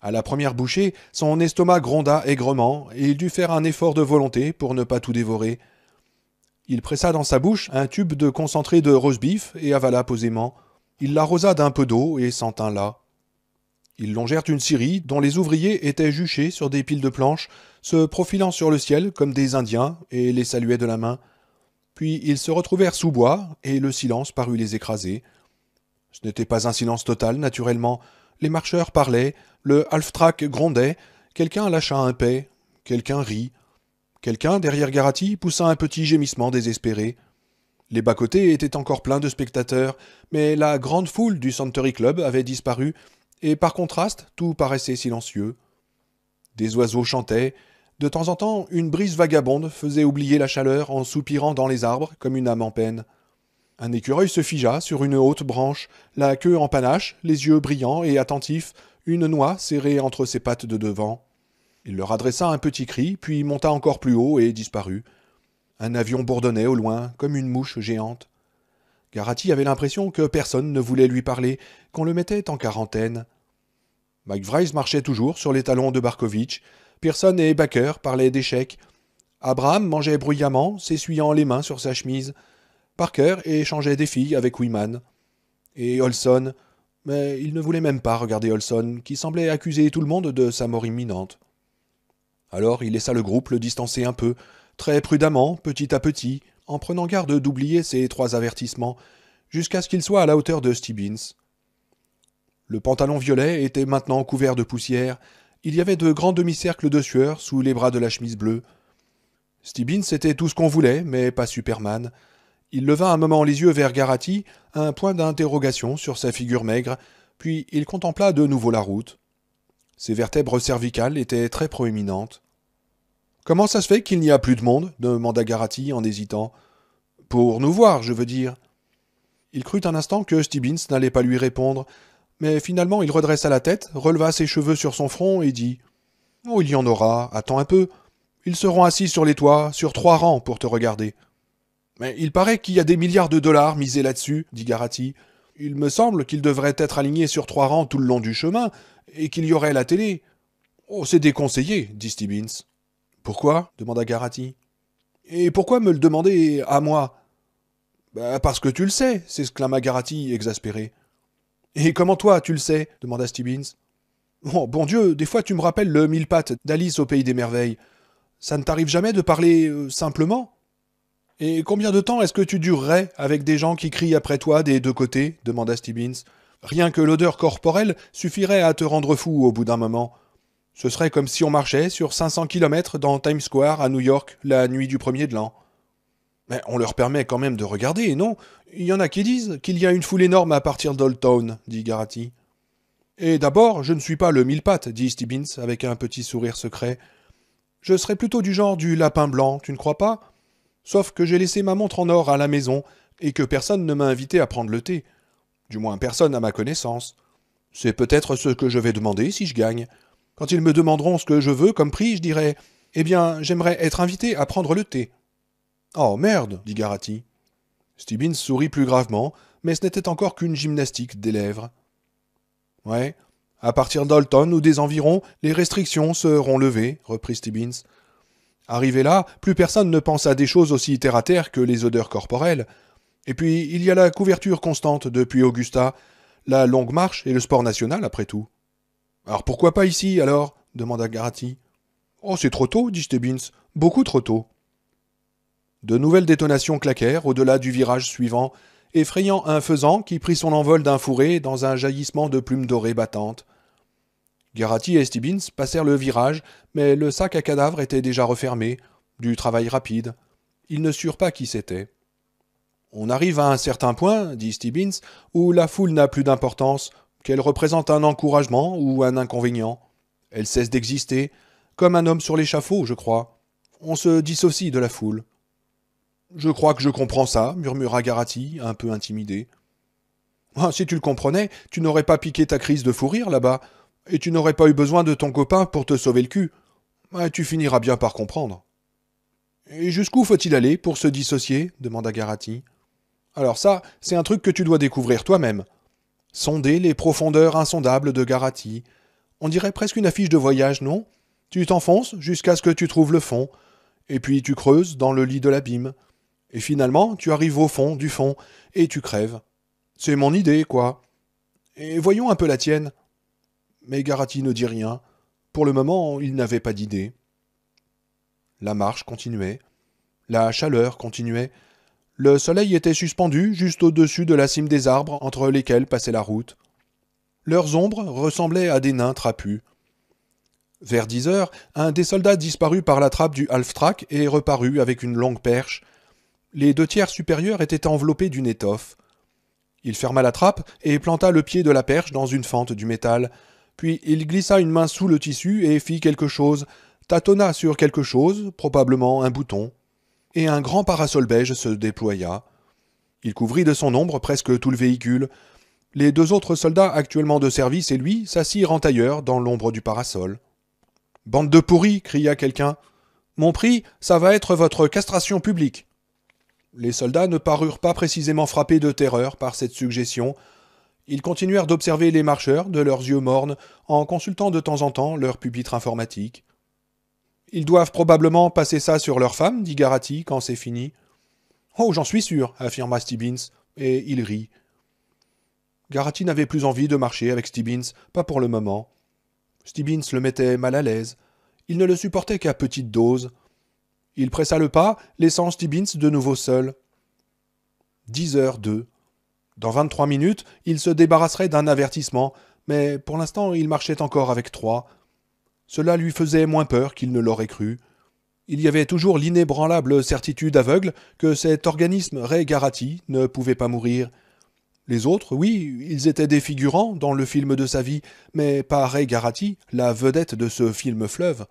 Speaker 1: À la première bouchée, son estomac gronda aigrement et il dut faire un effort de volonté pour ne pas tout dévorer. Il pressa dans sa bouche un tube de concentré de roast beef et avala posément. Il l'arrosa d'un peu d'eau et s'en tint là. Ils longèrent une scierie dont les ouvriers étaient juchés sur des piles de planches, se profilant sur le ciel comme des Indiens et les saluaient de la main. Puis ils se retrouvèrent sous bois, et le silence parut les écraser. Ce n'était pas un silence total, naturellement. Les marcheurs parlaient, le half-track grondait, quelqu'un lâcha un paix, quelqu'un rit. Quelqu'un, derrière Garati, poussa un petit gémissement désespéré. Les bas-côtés étaient encore pleins de spectateurs, mais la grande foule du Century Club avait disparu, et par contraste, tout paraissait silencieux. Des oiseaux chantaient, de temps en temps, une brise vagabonde faisait oublier la chaleur en soupirant dans les arbres comme une âme en peine. Un écureuil se figea sur une haute branche, la queue en panache, les yeux brillants et attentifs, une noix serrée entre ses pattes de devant. Il leur adressa un petit cri, puis monta encore plus haut et disparut. Un avion bourdonnait au loin, comme une mouche géante. Garati avait l'impression que personne ne voulait lui parler, qu'on le mettait en quarantaine. Mike marchait toujours sur les talons de Barkovitch, Pearson et Baker parlaient d'échecs. Abraham mangeait bruyamment, s'essuyant les mains sur sa chemise. Parker échangeait des filles avec Wiman. Et Olson. Mais il ne voulait même pas regarder Olson, qui semblait accuser tout le monde de sa mort imminente. Alors il laissa le groupe le distancer un peu, très prudemment, petit à petit, en prenant garde d'oublier ses trois avertissements, jusqu'à ce qu'il soit à la hauteur de Stibbins. Le pantalon violet était maintenant couvert de poussière, il y avait de grands demi-cercles de sueur sous les bras de la chemise bleue. Stibbins était tout ce qu'on voulait, mais pas Superman. Il leva un moment les yeux vers Garati, un point d'interrogation sur sa figure maigre, puis il contempla de nouveau la route. Ses vertèbres cervicales étaient très proéminentes. Comment ça se fait qu'il n'y a plus de monde demanda Garati en hésitant. Pour nous voir, je veux dire. Il crut un instant que Stibbins n'allait pas lui répondre, mais finalement il redressa la tête, releva ses cheveux sur son front et dit Oh, il y en aura, attends un peu. Ils seront assis sur les toits, sur trois rangs, pour te regarder. Mais il paraît qu'il y a des milliards de dollars misés là-dessus, dit Garati. Il me semble qu'ils devraient être alignés sur trois rangs tout le long du chemin, et qu'il y aurait la télé. Oh, c'est déconseillé, dit Stibbins. Pourquoi demanda Garati. Et pourquoi me le demander à moi bah, Parce que tu le sais, s'exclama Garati, exaspéré. Et comment toi, tu le sais demanda Stibbins. Oh, bon Dieu, des fois tu me rappelles le mille pattes d'Alice au pays des merveilles. Ça ne t'arrive jamais de parler euh, simplement Et combien de temps est-ce que tu durerais avec des gens qui crient après toi des deux côtés demanda Stibbins. Rien que l'odeur corporelle suffirait à te rendre fou au bout d'un moment. Ce serait comme si on marchait sur 500 kilomètres dans Times Square à New York la nuit du premier de l'an. Ben, on leur permet quand même de regarder, et non Il y en a qui disent qu'il y a une foule énorme à partir d'Old Town, dit Garati. Et d'abord, je ne suis pas le mille pattes, dit Stibbins avec un petit sourire secret. Je serais plutôt du genre du lapin blanc, tu ne crois pas Sauf que j'ai laissé ma montre en or à la maison, et que personne ne m'a invité à prendre le thé. Du moins personne à ma connaissance. C'est peut-être ce que je vais demander si je gagne. Quand ils me demanderont ce que je veux comme prix, je dirai Eh bien, j'aimerais être invité à prendre le thé. Oh merde dit Garati. Stibbins sourit plus gravement, mais ce n'était encore qu'une gymnastique des lèvres. Ouais, à partir d'Alton ou des environs, les restrictions seront levées, reprit Stibbins. Arrivé là, plus personne ne pense à des choses aussi terre à terre que les odeurs corporelles. Et puis, il y a la couverture constante depuis Augusta, la longue marche et le sport national, après tout. Alors pourquoi pas ici, alors demanda Garati. Oh, c'est trop tôt, dit Stebbins, beaucoup trop tôt. De nouvelles détonations claquèrent au-delà du virage suivant, effrayant un faisan qui prit son envol d'un fourré dans un jaillissement de plumes dorées battantes. Garati et Stibbins passèrent le virage, mais le sac à cadavres était déjà refermé, du travail rapide. Ils ne surent pas qui c'était. On arrive à un certain point, dit Stibbins, où la foule n'a plus d'importance, qu'elle représente un encouragement ou un inconvénient. Elle cesse d'exister, comme un homme sur l'échafaud, je crois. On se dissocie de la foule. Je crois que je comprends ça, murmura Garati, un peu intimidé. Ah, si tu le comprenais, tu n'aurais pas piqué ta crise de fou rire là-bas, et tu n'aurais pas eu besoin de ton copain pour te sauver le cul. Ah, tu finiras bien par comprendre. Et jusqu'où faut-il aller pour se dissocier demanda Garati. Alors ça, c'est un truc que tu dois découvrir toi-même. Sonder les profondeurs insondables de Garati. On dirait presque une affiche de voyage, non Tu t'enfonces jusqu'à ce que tu trouves le fond, et puis tu creuses dans le lit de l'abîme. Et finalement, tu arrives au fond du fond, et tu crèves. C'est mon idée, quoi. Et voyons un peu la tienne. Mais Garati ne dit rien. Pour le moment, il n'avait pas d'idée. La marche continuait. La chaleur continuait. Le soleil était suspendu juste au-dessus de la cime des arbres entre lesquels passait la route. Leurs ombres ressemblaient à des nains trapus. Vers dix heures, un des soldats disparut par la trappe du half-track et reparut avec une longue perche. Les deux tiers supérieurs étaient enveloppés d'une étoffe. Il ferma la trappe et planta le pied de la perche dans une fente du métal. Puis il glissa une main sous le tissu et fit quelque chose, tâtonna sur quelque chose, probablement un bouton, et un grand parasol beige se déploya. Il couvrit de son ombre presque tout le véhicule. Les deux autres soldats actuellement de service et lui s'assirent en tailleur dans l'ombre du parasol. Bande de pourris cria quelqu'un. Mon prix, ça va être votre castration publique. Les soldats ne parurent pas précisément frappés de terreur par cette suggestion. Ils continuèrent d'observer les marcheurs de leurs yeux mornes en consultant de temps en temps leur pupitre informatique. Ils doivent probablement passer ça sur leur femme, » dit Garati quand c'est fini. Oh, j'en suis sûr, affirma Stibbins, et il rit. Garati n'avait plus envie de marcher avec Stibbins, pas pour le moment. Stibbins le mettait mal à l'aise. Il ne le supportait qu'à petite dose. Il pressa le pas, laissant Stibbins de nouveau seul. Dix heures deux. Dans vingt-trois minutes, il se débarrasserait d'un avertissement, mais pour l'instant, il marchait encore avec trois. Cela lui faisait moins peur qu'il ne l'aurait cru. Il y avait toujours l'inébranlable certitude aveugle que cet organisme Ray Garati ne pouvait pas mourir. Les autres, oui, ils étaient des figurants dans le film de sa vie, mais pas Ray Garati, la vedette de ce film fleuve.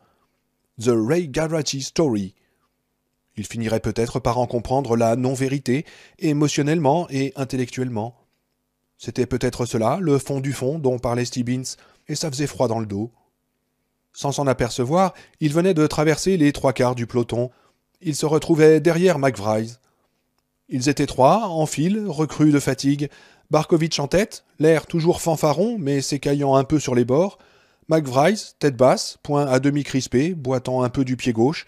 Speaker 1: The Ray Garati Story, il finirait peut-être par en comprendre la non-vérité, émotionnellement et intellectuellement. C'était peut-être cela, le fond du fond dont parlait Stibbins, et ça faisait froid dans le dos. Sans s'en apercevoir, il venait de traverser les trois quarts du peloton. Il se retrouvait derrière McVries. Ils étaient trois, en file, recrues de fatigue. Barkovitch en tête, l'air toujours fanfaron, mais s'écaillant un peu sur les bords. McVries, tête basse, poing à demi crispé, boitant un peu du pied gauche,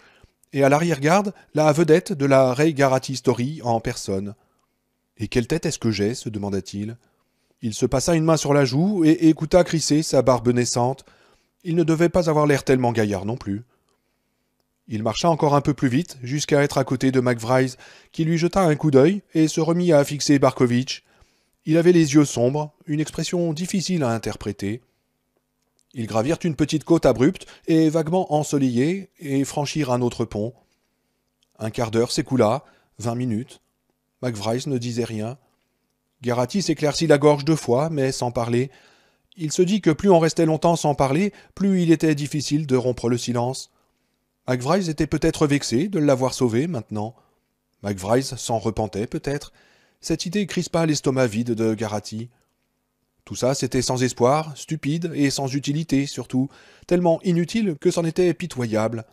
Speaker 1: et à l'arrière-garde, la vedette de la Ray Garati Story en personne. Et quelle tête est-ce que j'ai se demanda-t-il. Il se passa une main sur la joue et écouta crisser sa barbe naissante. Il ne devait pas avoir l'air tellement gaillard non plus. Il marcha encore un peu plus vite, jusqu'à être à côté de McVries, qui lui jeta un coup d'œil et se remit à fixer Barkovitch. Il avait les yeux sombres, une expression difficile à interpréter. Ils gravirent une petite côte abrupte et vaguement ensoleillée et franchirent un autre pont. Un quart d'heure s'écoula, vingt minutes. McVrice ne disait rien. Garati s'éclaircit la gorge deux fois, mais sans parler. Il se dit que plus on restait longtemps sans parler, plus il était difficile de rompre le silence. McVrice était peut-être vexé de l'avoir sauvé maintenant. McVrice s'en repentait peut-être. Cette idée crispa l'estomac vide de Garati. Tout ça, c'était sans espoir, stupide et sans utilité surtout, tellement inutile que c'en était pitoyable.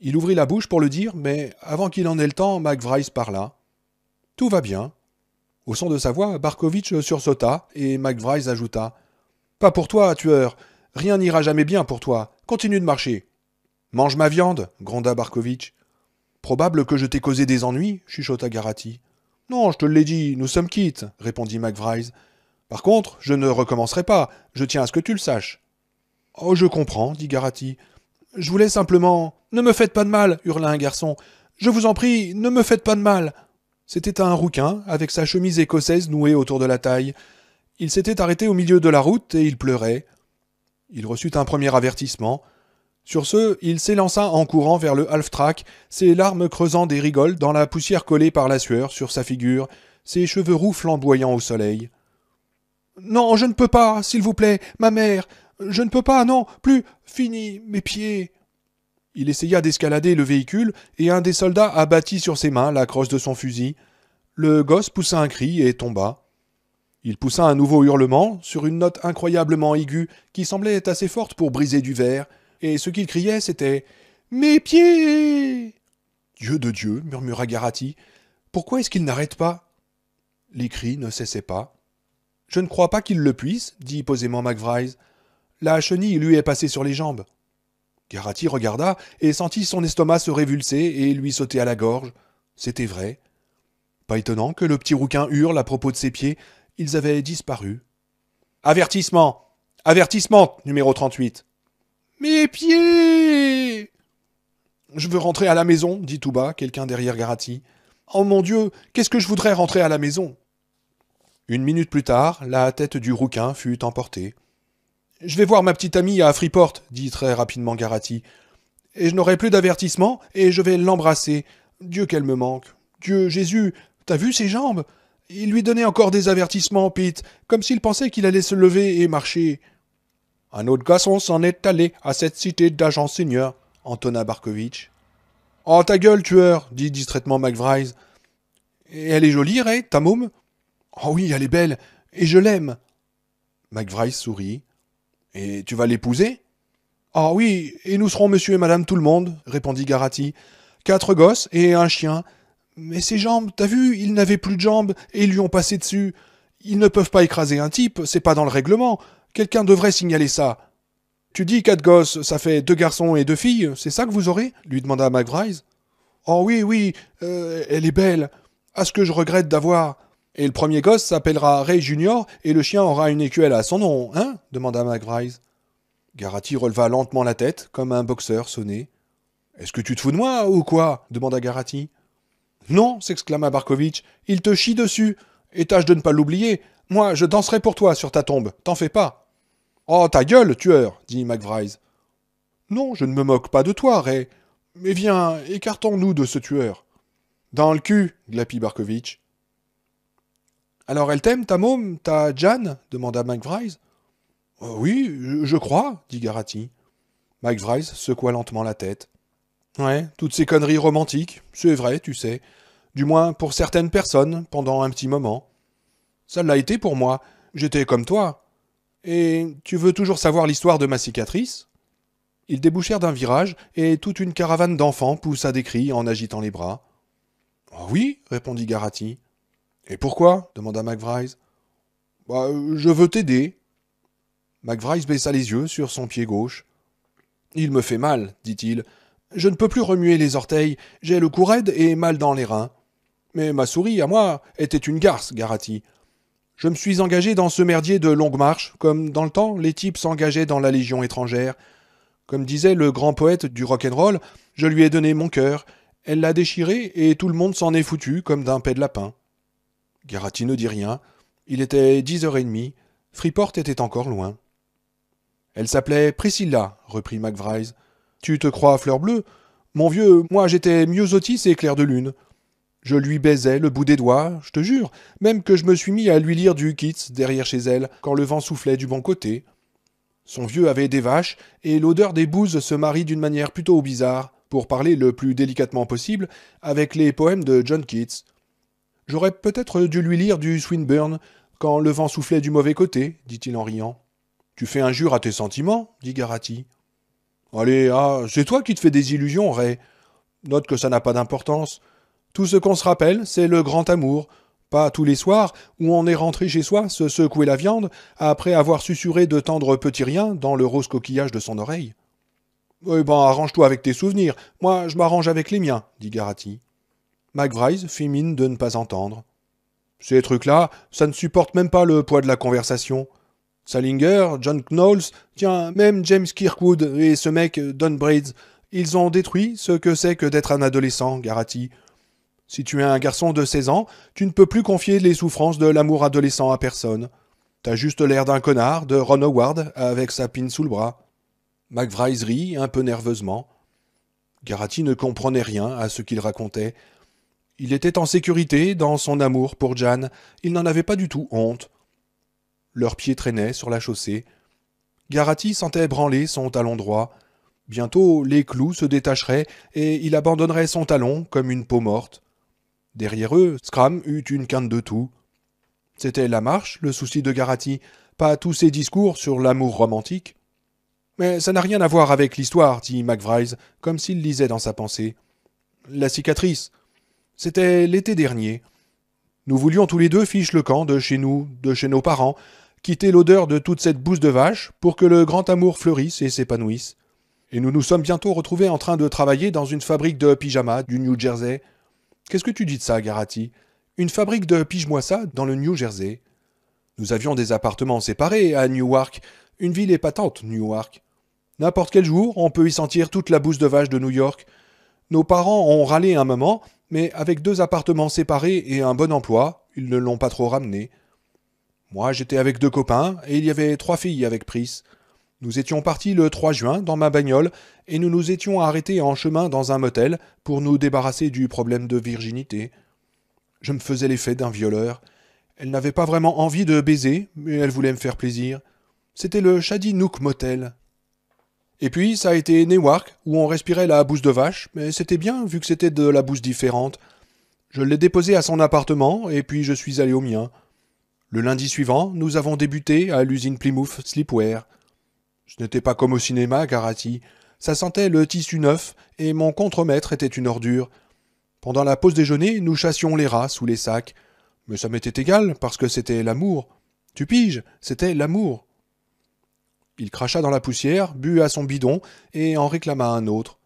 Speaker 1: Il ouvrit la bouche pour le dire, mais avant qu'il en ait le temps, McVrice parla. Tout va bien. Au son de sa voix, Barkovitch sursauta et McVrice ajouta Pas pour toi, tueur. Rien n'ira jamais bien pour toi. Continue de marcher. Mange ma viande, gronda Barkovitch. Probable que je t'ai causé des ennuis, chuchota Garati. Non, je te l'ai dit, nous sommes quittes, répondit McVrice. Par contre, je ne recommencerai pas, je tiens à ce que tu le saches. Oh, je comprends, dit Garati. Je voulais simplement. Ne me faites pas de mal, hurla un garçon. Je vous en prie, ne me faites pas de mal. C'était un rouquin, avec sa chemise écossaise nouée autour de la taille. Il s'était arrêté au milieu de la route et il pleurait. Il reçut un premier avertissement. Sur ce, il s'élança en courant vers le half-track, ses larmes creusant des rigoles dans la poussière collée par la sueur sur sa figure, ses cheveux roux flamboyant au soleil. Non, je ne peux pas, s'il vous plaît, ma mère. Je ne peux pas, non, plus. Fini, mes pieds. Il essaya d'escalader le véhicule, et un des soldats abattit sur ses mains la crosse de son fusil. Le gosse poussa un cri et tomba. Il poussa un nouveau hurlement, sur une note incroyablement aiguë, qui semblait assez forte pour briser du verre, et ce qu'il criait, c'était Mes pieds Dieu de Dieu, murmura Garati, pourquoi est-ce qu'il n'arrête pas Les cris ne cessaient pas. Je ne crois pas qu'il le puisse, dit posément MacVries. La chenille lui est passée sur les jambes. Garati regarda et sentit son estomac se révulser et lui sauter à la gorge. C'était vrai. Pas étonnant que le petit rouquin hurle à propos de ses pieds, ils avaient disparu. Avertissement. Avertissement numéro 38. Mes pieds. Je veux rentrer à la maison, dit tout bas quelqu'un derrière Garati. Oh mon Dieu, qu'est-ce que je voudrais rentrer à la maison une minute plus tard, la tête du rouquin fut emportée. Je vais voir ma petite amie à Freeport, dit très rapidement Garati. Et je n'aurai plus d'avertissement, et je vais l'embrasser. Dieu qu'elle me manque. Dieu, Jésus, t'as vu ses jambes Il lui donnait encore des avertissements, Pete, comme s'il pensait qu'il allait se lever et marcher. Un autre garçon s'en est allé à cette cité d'agents seigneurs, entonna Barkovitch. Oh ta gueule, tueur, dit distraitement McVrise. Et elle est jolie, Ray, ta môme Oh oui, elle est belle, et je l'aime. McVry sourit. Et tu vas l'épouser Ah oui, et nous serons monsieur et madame tout le monde, répondit Garati. Quatre gosses et un chien. Mais ses jambes, t'as vu, ils n'avaient plus de jambes et ils lui ont passé dessus. Ils ne peuvent pas écraser un type, c'est pas dans le règlement. Quelqu'un devrait signaler ça. Tu dis quatre gosses, ça fait deux garçons et deux filles, c'est ça que vous aurez lui demanda McVries. Oh oui, oui, euh, elle est belle. À ce que je regrette d'avoir. Et le premier gosse s'appellera Ray Junior et le chien aura une écuelle à son nom, hein demanda McBride. Garati releva lentement la tête, comme un boxeur sonné. Est-ce que tu te fous de moi ou quoi demanda Garati. Non, s'exclama Barkovitch, il te chie dessus. Et tâche de ne pas l'oublier. Moi, je danserai pour toi sur ta tombe, t'en fais pas. Oh, ta gueule, tueur dit McBride. Non, je ne me moque pas de toi, Ray. Mais viens, écartons-nous de ce tueur. Dans le cul, glapit Barkovitch. Alors elle t'aime, ta môme, ta Jeanne ?» demanda McVries. Euh, oui, je crois, dit Garati. McVries secoua lentement la tête. Ouais, toutes ces conneries romantiques, c'est vrai, tu sais. Du moins pour certaines personnes, pendant un petit moment. Ça l'a été pour moi. J'étais comme toi. Et tu veux toujours savoir l'histoire de ma cicatrice Ils débouchèrent d'un virage et toute une caravane d'enfants poussa des cris en agitant les bras. Oh oui, répondit Garati. Et pourquoi demanda McVries. Bah, je veux t'aider. McVries baissa les yeux sur son pied gauche. Il me fait mal, dit-il. Je ne peux plus remuer les orteils, j'ai le cou raide et mal dans les reins. Mais ma souris, à moi, était une garce, Garati. Je me suis engagé dans ce merdier de longue marche, comme dans le temps les types s'engageaient dans la Légion étrangère. Comme disait le grand poète du rock'n'roll, je lui ai donné mon cœur, elle l'a déchiré et tout le monde s'en est foutu comme d'un pet de lapin. Garati ne dit rien. Il était dix heures et demie. Freeport était encore loin. Elle s'appelait Priscilla, reprit McVries. Tu te crois fleur bleue Mon vieux, moi j'étais mieux otis et clair de lune. Je lui baisais le bout des doigts, je te jure, même que je me suis mis à lui lire du Keats derrière chez elle, quand le vent soufflait du bon côté. Son vieux avait des vaches, et l'odeur des bouses se marie d'une manière plutôt bizarre, pour parler le plus délicatement possible, avec les poèmes de John Keats. J'aurais peut-être dû lui lire du Swinburne quand le vent soufflait du mauvais côté, dit-il en riant. Tu fais injure à tes sentiments, dit Garati. Allez, ah, c'est toi qui te fais des illusions, Ray. Note que ça n'a pas d'importance. Tout ce qu'on se rappelle, c'est le grand amour. Pas tous les soirs, où on est rentré chez soi, se secouer la viande, après avoir susurré de tendres petits riens dans le rose coquillage de son oreille. Eh ben, arrange-toi avec tes souvenirs. Moi, je m'arrange avec les miens, dit Garati. McVrise fit mine de ne pas entendre. Ces trucs-là, ça ne supporte même pas le poids de la conversation. Salinger, John Knowles, tiens, même James Kirkwood et ce mec Don Braids, ils ont détruit ce que c'est que d'être un adolescent, Garati. Si tu es un garçon de 16 ans, tu ne peux plus confier les souffrances de l'amour adolescent à personne. T'as juste l'air d'un connard de Ron Howard avec sa pine sous le bras. McVrise rit un peu nerveusement. Garati ne comprenait rien à ce qu'il racontait. Il était en sécurité dans son amour pour Jeanne, il n'en avait pas du tout honte. Leurs pieds traînaient sur la chaussée. Garati sentait branler son talon droit. Bientôt les clous se détacheraient et il abandonnerait son talon comme une peau morte. Derrière eux, Scram eut une quinte de tout. C'était la marche, le souci de Garati, pas tous ses discours sur l'amour romantique. Mais ça n'a rien à voir avec l'histoire, dit MacVries, comme s'il lisait dans sa pensée. La cicatrice, c'était l'été dernier. Nous voulions tous les deux fiche le camp de chez nous, de chez nos parents, quitter l'odeur de toute cette bouse de vache pour que le grand amour fleurisse et s'épanouisse. Et nous nous sommes bientôt retrouvés en train de travailler dans une fabrique de pyjamas du New Jersey. Qu'est-ce que tu dis de ça, Garati Une fabrique de pige dans le New Jersey. Nous avions des appartements séparés à Newark, une ville épatante, Newark. N'importe quel jour, on peut y sentir toute la bouse de vache de New York. Nos parents ont râlé un moment, mais avec deux appartements séparés et un bon emploi, ils ne l'ont pas trop ramené. Moi, j'étais avec deux copains, et il y avait trois filles avec Pris. Nous étions partis le 3 juin dans ma bagnole, et nous nous étions arrêtés en chemin dans un motel pour nous débarrasser du problème de virginité. Je me faisais l'effet d'un violeur. Elle n'avait pas vraiment envie de baiser, mais elle voulait me faire plaisir. C'était le Shady Nook Motel, et puis, ça a été Newark, où on respirait la bouse de vache, mais c'était bien, vu que c'était de la bouse différente. Je l'ai déposé à son appartement, et puis je suis allé au mien. Le lundi suivant, nous avons débuté à l'usine Plymouth Slipware. Ce n'était pas comme au cinéma, Garati. Ça sentait le tissu neuf, et mon contremaître était une ordure. Pendant la pause déjeuner, nous chassions les rats sous les sacs. Mais ça m'était égal, parce que c'était l'amour. Tu piges, c'était l'amour. Il cracha dans la poussière, but à son bidon, et en réclama un autre.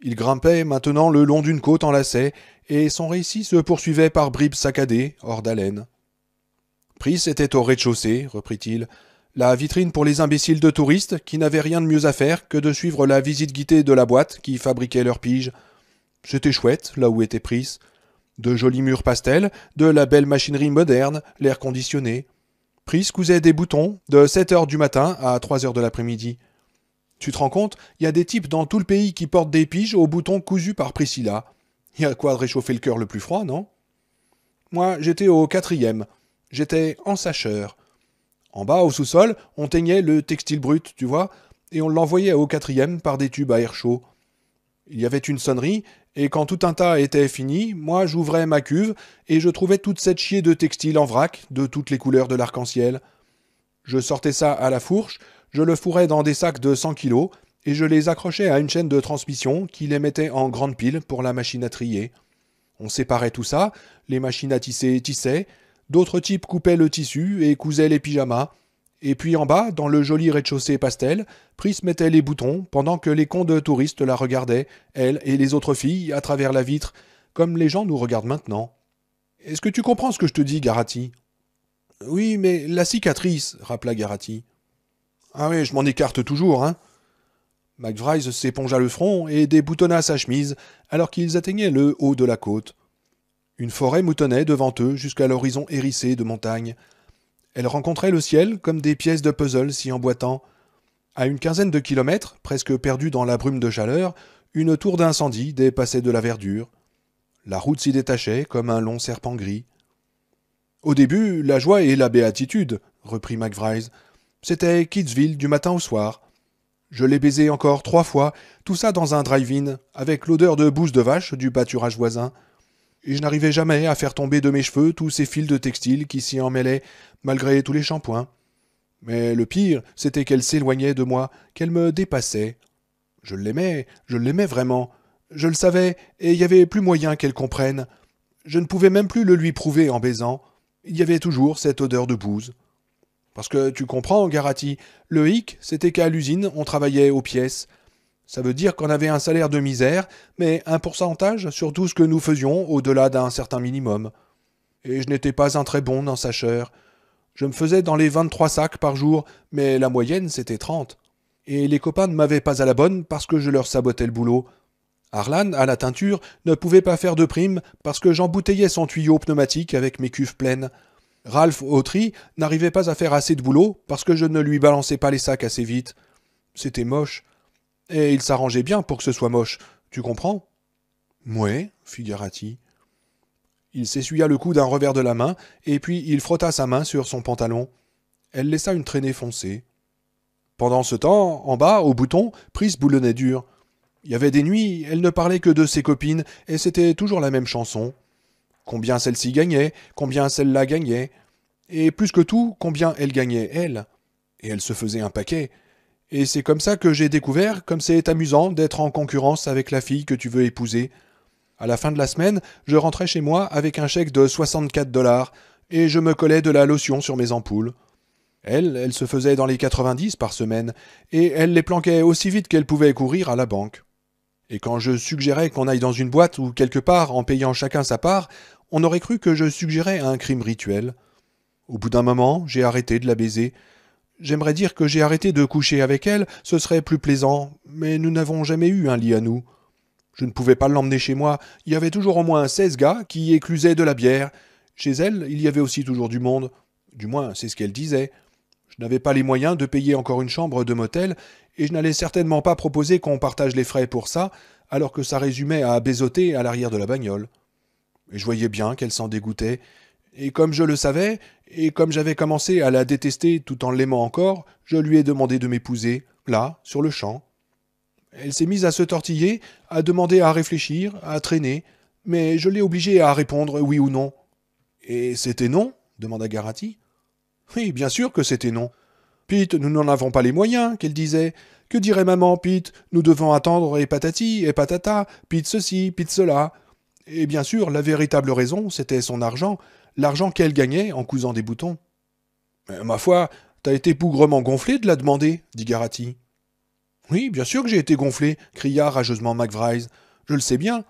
Speaker 1: Il grimpait maintenant le long d'une côte en lacet, et son récit se poursuivait par bribes saccadées, hors d'haleine. Pris était au rez-de-chaussée, reprit-il, la vitrine pour les imbéciles de touristes qui n'avaient rien de mieux à faire que de suivre la visite guidée de la boîte qui fabriquait leurs piges. C'était chouette, là où était Pris. De jolis murs pastels, de la belle machinerie moderne, l'air conditionné. Pris cousait des boutons de 7h du matin à 3h de l'après-midi. Tu te rends compte Il y a des types dans tout le pays qui portent des piges aux boutons cousus par Priscilla. Il y a quoi de réchauffer le cœur le plus froid, non Moi, j'étais au quatrième. J'étais en sacheur. En bas, au sous-sol, on teignait le textile brut, tu vois, et on l'envoyait au quatrième par des tubes à air chaud. Il y avait une sonnerie, et quand tout un tas était fini, moi j'ouvrais ma cuve et je trouvais toute cette chier de textile en vrac, de toutes les couleurs de l'arc-en-ciel. Je sortais ça à la fourche, je le fourrais dans des sacs de 100 kilos et je les accrochais à une chaîne de transmission qui les mettait en grande pile pour la machine à trier. On séparait tout ça, les machines à tisser tissaient, d'autres types coupaient le tissu et cousaient les pyjamas, et puis en bas, dans le joli rez-de-chaussée pastel, Pris mettait les boutons pendant que les cons de touristes la regardaient, elle et les autres filles, à travers la vitre, comme les gens nous regardent maintenant. Est-ce que tu comprends ce que je te dis, Garati Oui, mais la cicatrice, rappela Garati. Ah oui, je m'en écarte toujours, hein McVries s'épongea le front et déboutonna sa chemise alors qu'ils atteignaient le haut de la côte. Une forêt moutonnait devant eux jusqu'à l'horizon hérissé de montagnes. Elle rencontrait le ciel comme des pièces de puzzle s'y emboîtant. À une quinzaine de kilomètres, presque perdues dans la brume de chaleur, une tour d'incendie dépassait de la verdure. La route s'y détachait comme un long serpent gris. Au début, la joie et la béatitude, reprit McVrise. C'était Kidsville du matin au soir. Je l'ai baisé encore trois fois, tout ça dans un drive-in, avec l'odeur de bouse de vache du pâturage voisin et je n'arrivais jamais à faire tomber de mes cheveux tous ces fils de textile qui s'y emmêlaient, malgré tous les shampoings. Mais le pire, c'était qu'elle s'éloignait de moi, qu'elle me dépassait. Je l'aimais, je l'aimais vraiment. Je le savais, et il n'y avait plus moyen qu'elle comprenne. Je ne pouvais même plus le lui prouver en baisant. Il y avait toujours cette odeur de bouse. Parce que tu comprends, Garati, le hic, c'était qu'à l'usine, on travaillait aux pièces, ça veut dire qu'on avait un salaire de misère, mais un pourcentage sur tout ce que nous faisions au-delà d'un certain minimum. Et je n'étais pas un très bon ensacheur. Je me faisais dans les vingt-trois sacs par jour, mais la moyenne c'était trente. »« Et les copains ne m'avaient pas à la bonne parce que je leur sabotais le boulot. Arlan, à la teinture, ne pouvait pas faire de prime parce que j'embouteillais son tuyau pneumatique avec mes cuves pleines. Ralph Autry n'arrivait pas à faire assez de boulot parce que je ne lui balançais pas les sacs assez vite. C'était moche. Et il s'arrangeait bien pour que ce soit moche, tu comprends Mouais, » fit Garati. Il s'essuya le cou d'un revers de la main, et puis il frotta sa main sur son pantalon. Elle laissa une traînée foncée. Pendant ce temps, en bas, au bouton, Prise boulonnait dur. Il y avait des nuits, elle ne parlait que de ses copines, et c'était toujours la même chanson. Combien celle-ci gagnait, combien celle-là gagnait, et plus que tout, combien elle gagnait, elle. Et elle se faisait un paquet. Et c'est comme ça que j'ai découvert comme c'est amusant d'être en concurrence avec la fille que tu veux épouser. À la fin de la semaine, je rentrais chez moi avec un chèque de 64 dollars et je me collais de la lotion sur mes ampoules. Elle, elle se faisait dans les 90 par semaine et elle les planquait aussi vite qu'elle pouvait courir à la banque. Et quand je suggérais qu'on aille dans une boîte ou quelque part en payant chacun sa part, on aurait cru que je suggérais un crime rituel. Au bout d'un moment, j'ai arrêté de la baiser J'aimerais dire que j'ai arrêté de coucher avec elle, ce serait plus plaisant, mais nous n'avons jamais eu un lit à nous. Je ne pouvais pas l'emmener chez moi, il y avait toujours au moins seize gars qui éclusaient de la bière. Chez elle, il y avait aussi toujours du monde. Du moins, c'est ce qu'elle disait. Je n'avais pas les moyens de payer encore une chambre de motel, et je n'allais certainement pas proposer qu'on partage les frais pour ça, alors que ça résumait à baisoter à l'arrière de la bagnole. Et je voyais bien qu'elle s'en dégoûtait, et comme je le savais, et comme j'avais commencé à la détester tout en l'aimant encore, je lui ai demandé de m'épouser, là, sur le champ. Elle s'est mise à se tortiller, à demander à réfléchir, à traîner, mais je l'ai obligée à répondre oui ou non. Et c'était non demanda Garati. Oui, bien sûr que c'était non. Pete, nous n'en avons pas les moyens, qu'elle disait. Que dirait maman, Pete Nous devons attendre et patati, et patata, Pete ceci, Pete cela. Et bien sûr, la véritable raison, c'était son argent, l'argent qu'elle gagnait en cousant des boutons. ma foi, t'as été pougrement gonflé de la demander, dit Garati. Oui, bien sûr que j'ai été gonflé, cria rageusement McVrise. Je le sais bien.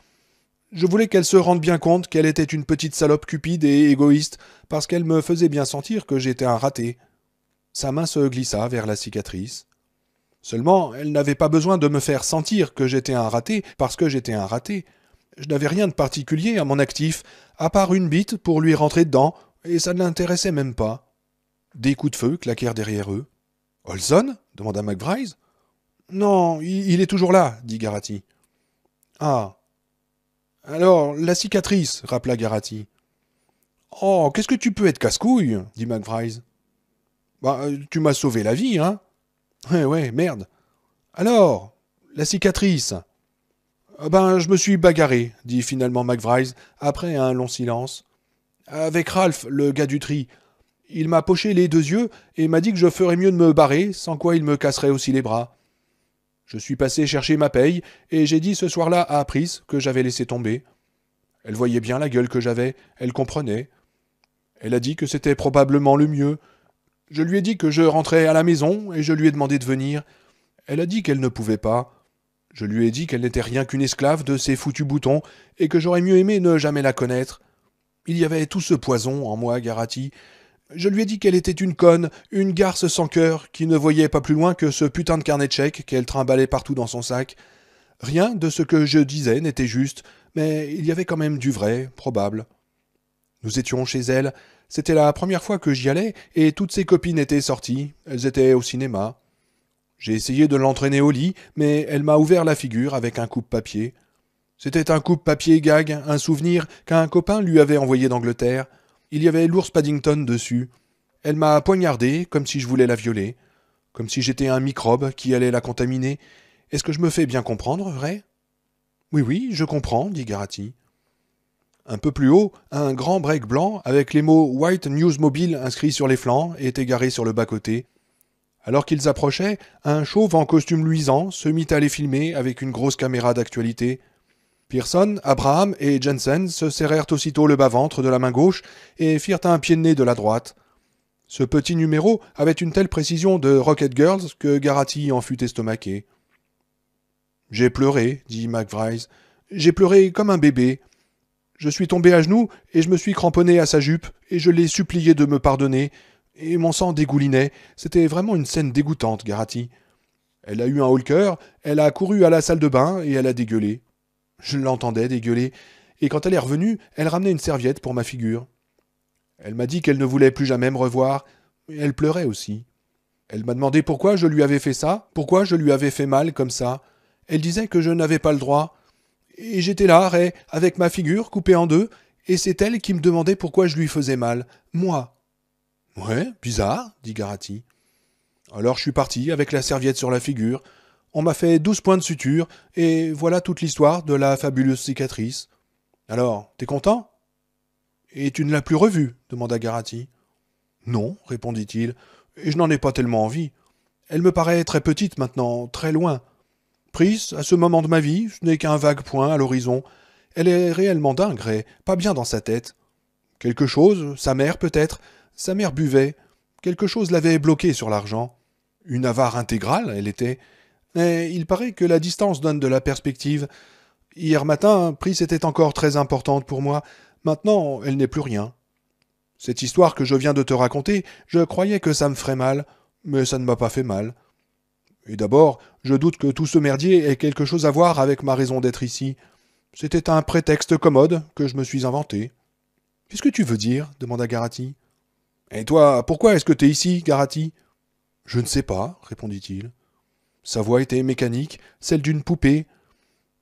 Speaker 1: Je voulais qu'elle se rende bien compte qu'elle était une petite salope cupide et égoïste, parce qu'elle me faisait bien sentir que j'étais un raté. Sa main se glissa vers la cicatrice. Seulement, elle n'avait pas besoin de me faire sentir que j'étais un raté, parce que j'étais un raté. Je n'avais rien de particulier à mon actif, à part une bite pour lui rentrer dedans, et ça ne l'intéressait même pas. Des coups de feu claquèrent derrière eux. Olson demanda McVries. Non, il est toujours là, dit Garati. Ah. Alors, la cicatrice, rappela Garati. Oh, qu'est-ce que tu peux être casse-couille dit McVries. Bah, euh, tu m'as sauvé la vie, hein Ouais, eh ouais, merde. Alors, la cicatrice. Ah ben, je me suis bagarré, dit finalement McVries, après un long silence. Avec Ralph, le gars du tri. Il m'a poché les deux yeux et m'a dit que je ferais mieux de me barrer, sans quoi il me casserait aussi les bras. Je suis passé chercher ma paye et j'ai dit ce soir-là à Pris que j'avais laissé tomber. Elle voyait bien la gueule que j'avais, elle comprenait. Elle a dit que c'était probablement le mieux. Je lui ai dit que je rentrais à la maison et je lui ai demandé de venir. Elle a dit qu'elle ne pouvait pas. Je lui ai dit qu'elle n'était rien qu'une esclave de ces foutus boutons, et que j'aurais mieux aimé ne jamais la connaître. Il y avait tout ce poison en moi, Garati. Je lui ai dit qu'elle était une conne, une garce sans cœur, qui ne voyait pas plus loin que ce putain de carnet de chèques qu'elle trimbalait partout dans son sac. Rien de ce que je disais n'était juste, mais il y avait quand même du vrai, probable. Nous étions chez elle. C'était la première fois que j'y allais, et toutes ses copines étaient sorties. Elles étaient au cinéma. J'ai essayé de l'entraîner au lit, mais elle m'a ouvert la figure avec un coupe-papier. C'était un coupe-papier gag, un souvenir qu'un copain lui avait envoyé d'Angleterre. Il y avait l'ours Paddington dessus. Elle m'a poignardé comme si je voulais la violer, comme si j'étais un microbe qui allait la contaminer. Est-ce que je me fais bien comprendre, vrai Oui, oui, je comprends, dit Garati. Un peu plus haut, un grand break blanc avec les mots White News Mobile inscrits sur les flancs est égaré sur le bas-côté. Alors qu'ils approchaient, un chauve en costume luisant se mit à les filmer avec une grosse caméra d'actualité. Pearson, Abraham et Jensen se serrèrent aussitôt le bas-ventre de la main gauche et firent un pied de nez de la droite. Ce petit numéro avait une telle précision de Rocket Girls que Garati en fut estomaqué. J'ai pleuré, dit McVrise. J'ai pleuré comme un bébé. Je suis tombé à genoux et je me suis cramponné à sa jupe et je l'ai supplié de me pardonner et mon sang dégoulinait. C'était vraiment une scène dégoûtante, Garati. Elle a eu un haut cœur, elle a couru à la salle de bain et elle a dégueulé. Je l'entendais dégueuler, et quand elle est revenue, elle ramenait une serviette pour ma figure. Elle m'a dit qu'elle ne voulait plus jamais me revoir, elle pleurait aussi. Elle m'a demandé pourquoi je lui avais fait ça, pourquoi je lui avais fait mal comme ça. Elle disait que je n'avais pas le droit. Et j'étais là, avec ma figure coupée en deux, et c'est elle qui me demandait pourquoi je lui faisais mal. Moi, Ouais, bizarre, dit Garati. Alors je suis parti avec la serviette sur la figure. On m'a fait douze points de suture, et voilà toute l'histoire de la fabuleuse cicatrice. Alors, t'es content Et tu ne l'as plus revue demanda Garati. Non, répondit-il, et je n'en ai pas tellement envie. Elle me paraît très petite maintenant, très loin. Prise, à ce moment de ma vie, ce n'est qu'un vague point à l'horizon. Elle est réellement dingue, pas bien dans sa tête. Quelque chose, sa mère peut-être, sa mère buvait. Quelque chose l'avait bloqué sur l'argent. Une avare intégrale, elle était. Mais il paraît que la distance donne de la perspective. Hier matin, prix était encore très importante pour moi. Maintenant, elle n'est plus rien. Cette histoire que je viens de te raconter, je croyais que ça me ferait mal, mais ça ne m'a pas fait mal. Et d'abord, je doute que tout ce merdier ait quelque chose à voir avec ma raison d'être ici. C'était un prétexte commode que je me suis inventé. Qu'est-ce que tu veux dire demanda Garati. Et toi, pourquoi est-ce que t'es ici, Garati Je ne sais pas, répondit-il. Sa voix était mécanique, celle d'une poupée.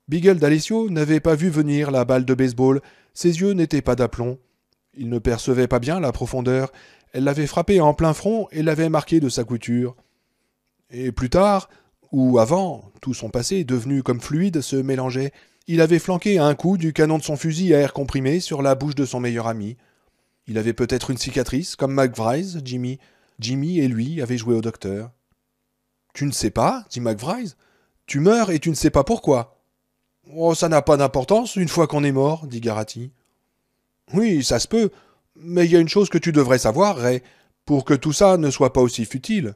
Speaker 1: Beagle d'Alessio n'avait pas vu venir la balle de baseball, ses yeux n'étaient pas d'aplomb. Il ne percevait pas bien la profondeur, elle l'avait frappé en plein front et l'avait marqué de sa couture. Et plus tard, ou avant, tout son passé, devenu comme fluide, se mélangeait. Il avait flanqué à un coup du canon de son fusil à air comprimé sur la bouche de son meilleur ami. Il avait peut-être une cicatrice, comme McVries, Jimmy. Jimmy et lui avaient joué au docteur. Tu ne sais pas, dit McVries. Tu meurs et tu ne sais pas pourquoi. Oh, ça n'a pas d'importance une fois qu'on est mort, dit Garati. Oui, ça se peut, mais il y a une chose que tu devrais savoir, Ray, pour que tout ça ne soit pas aussi futile.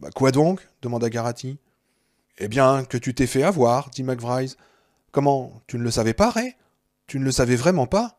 Speaker 1: Bah, quoi donc demanda Garati. Eh bien, que tu t'es fait avoir, dit McVries. Comment Tu ne le savais pas, Ray Tu ne le savais vraiment pas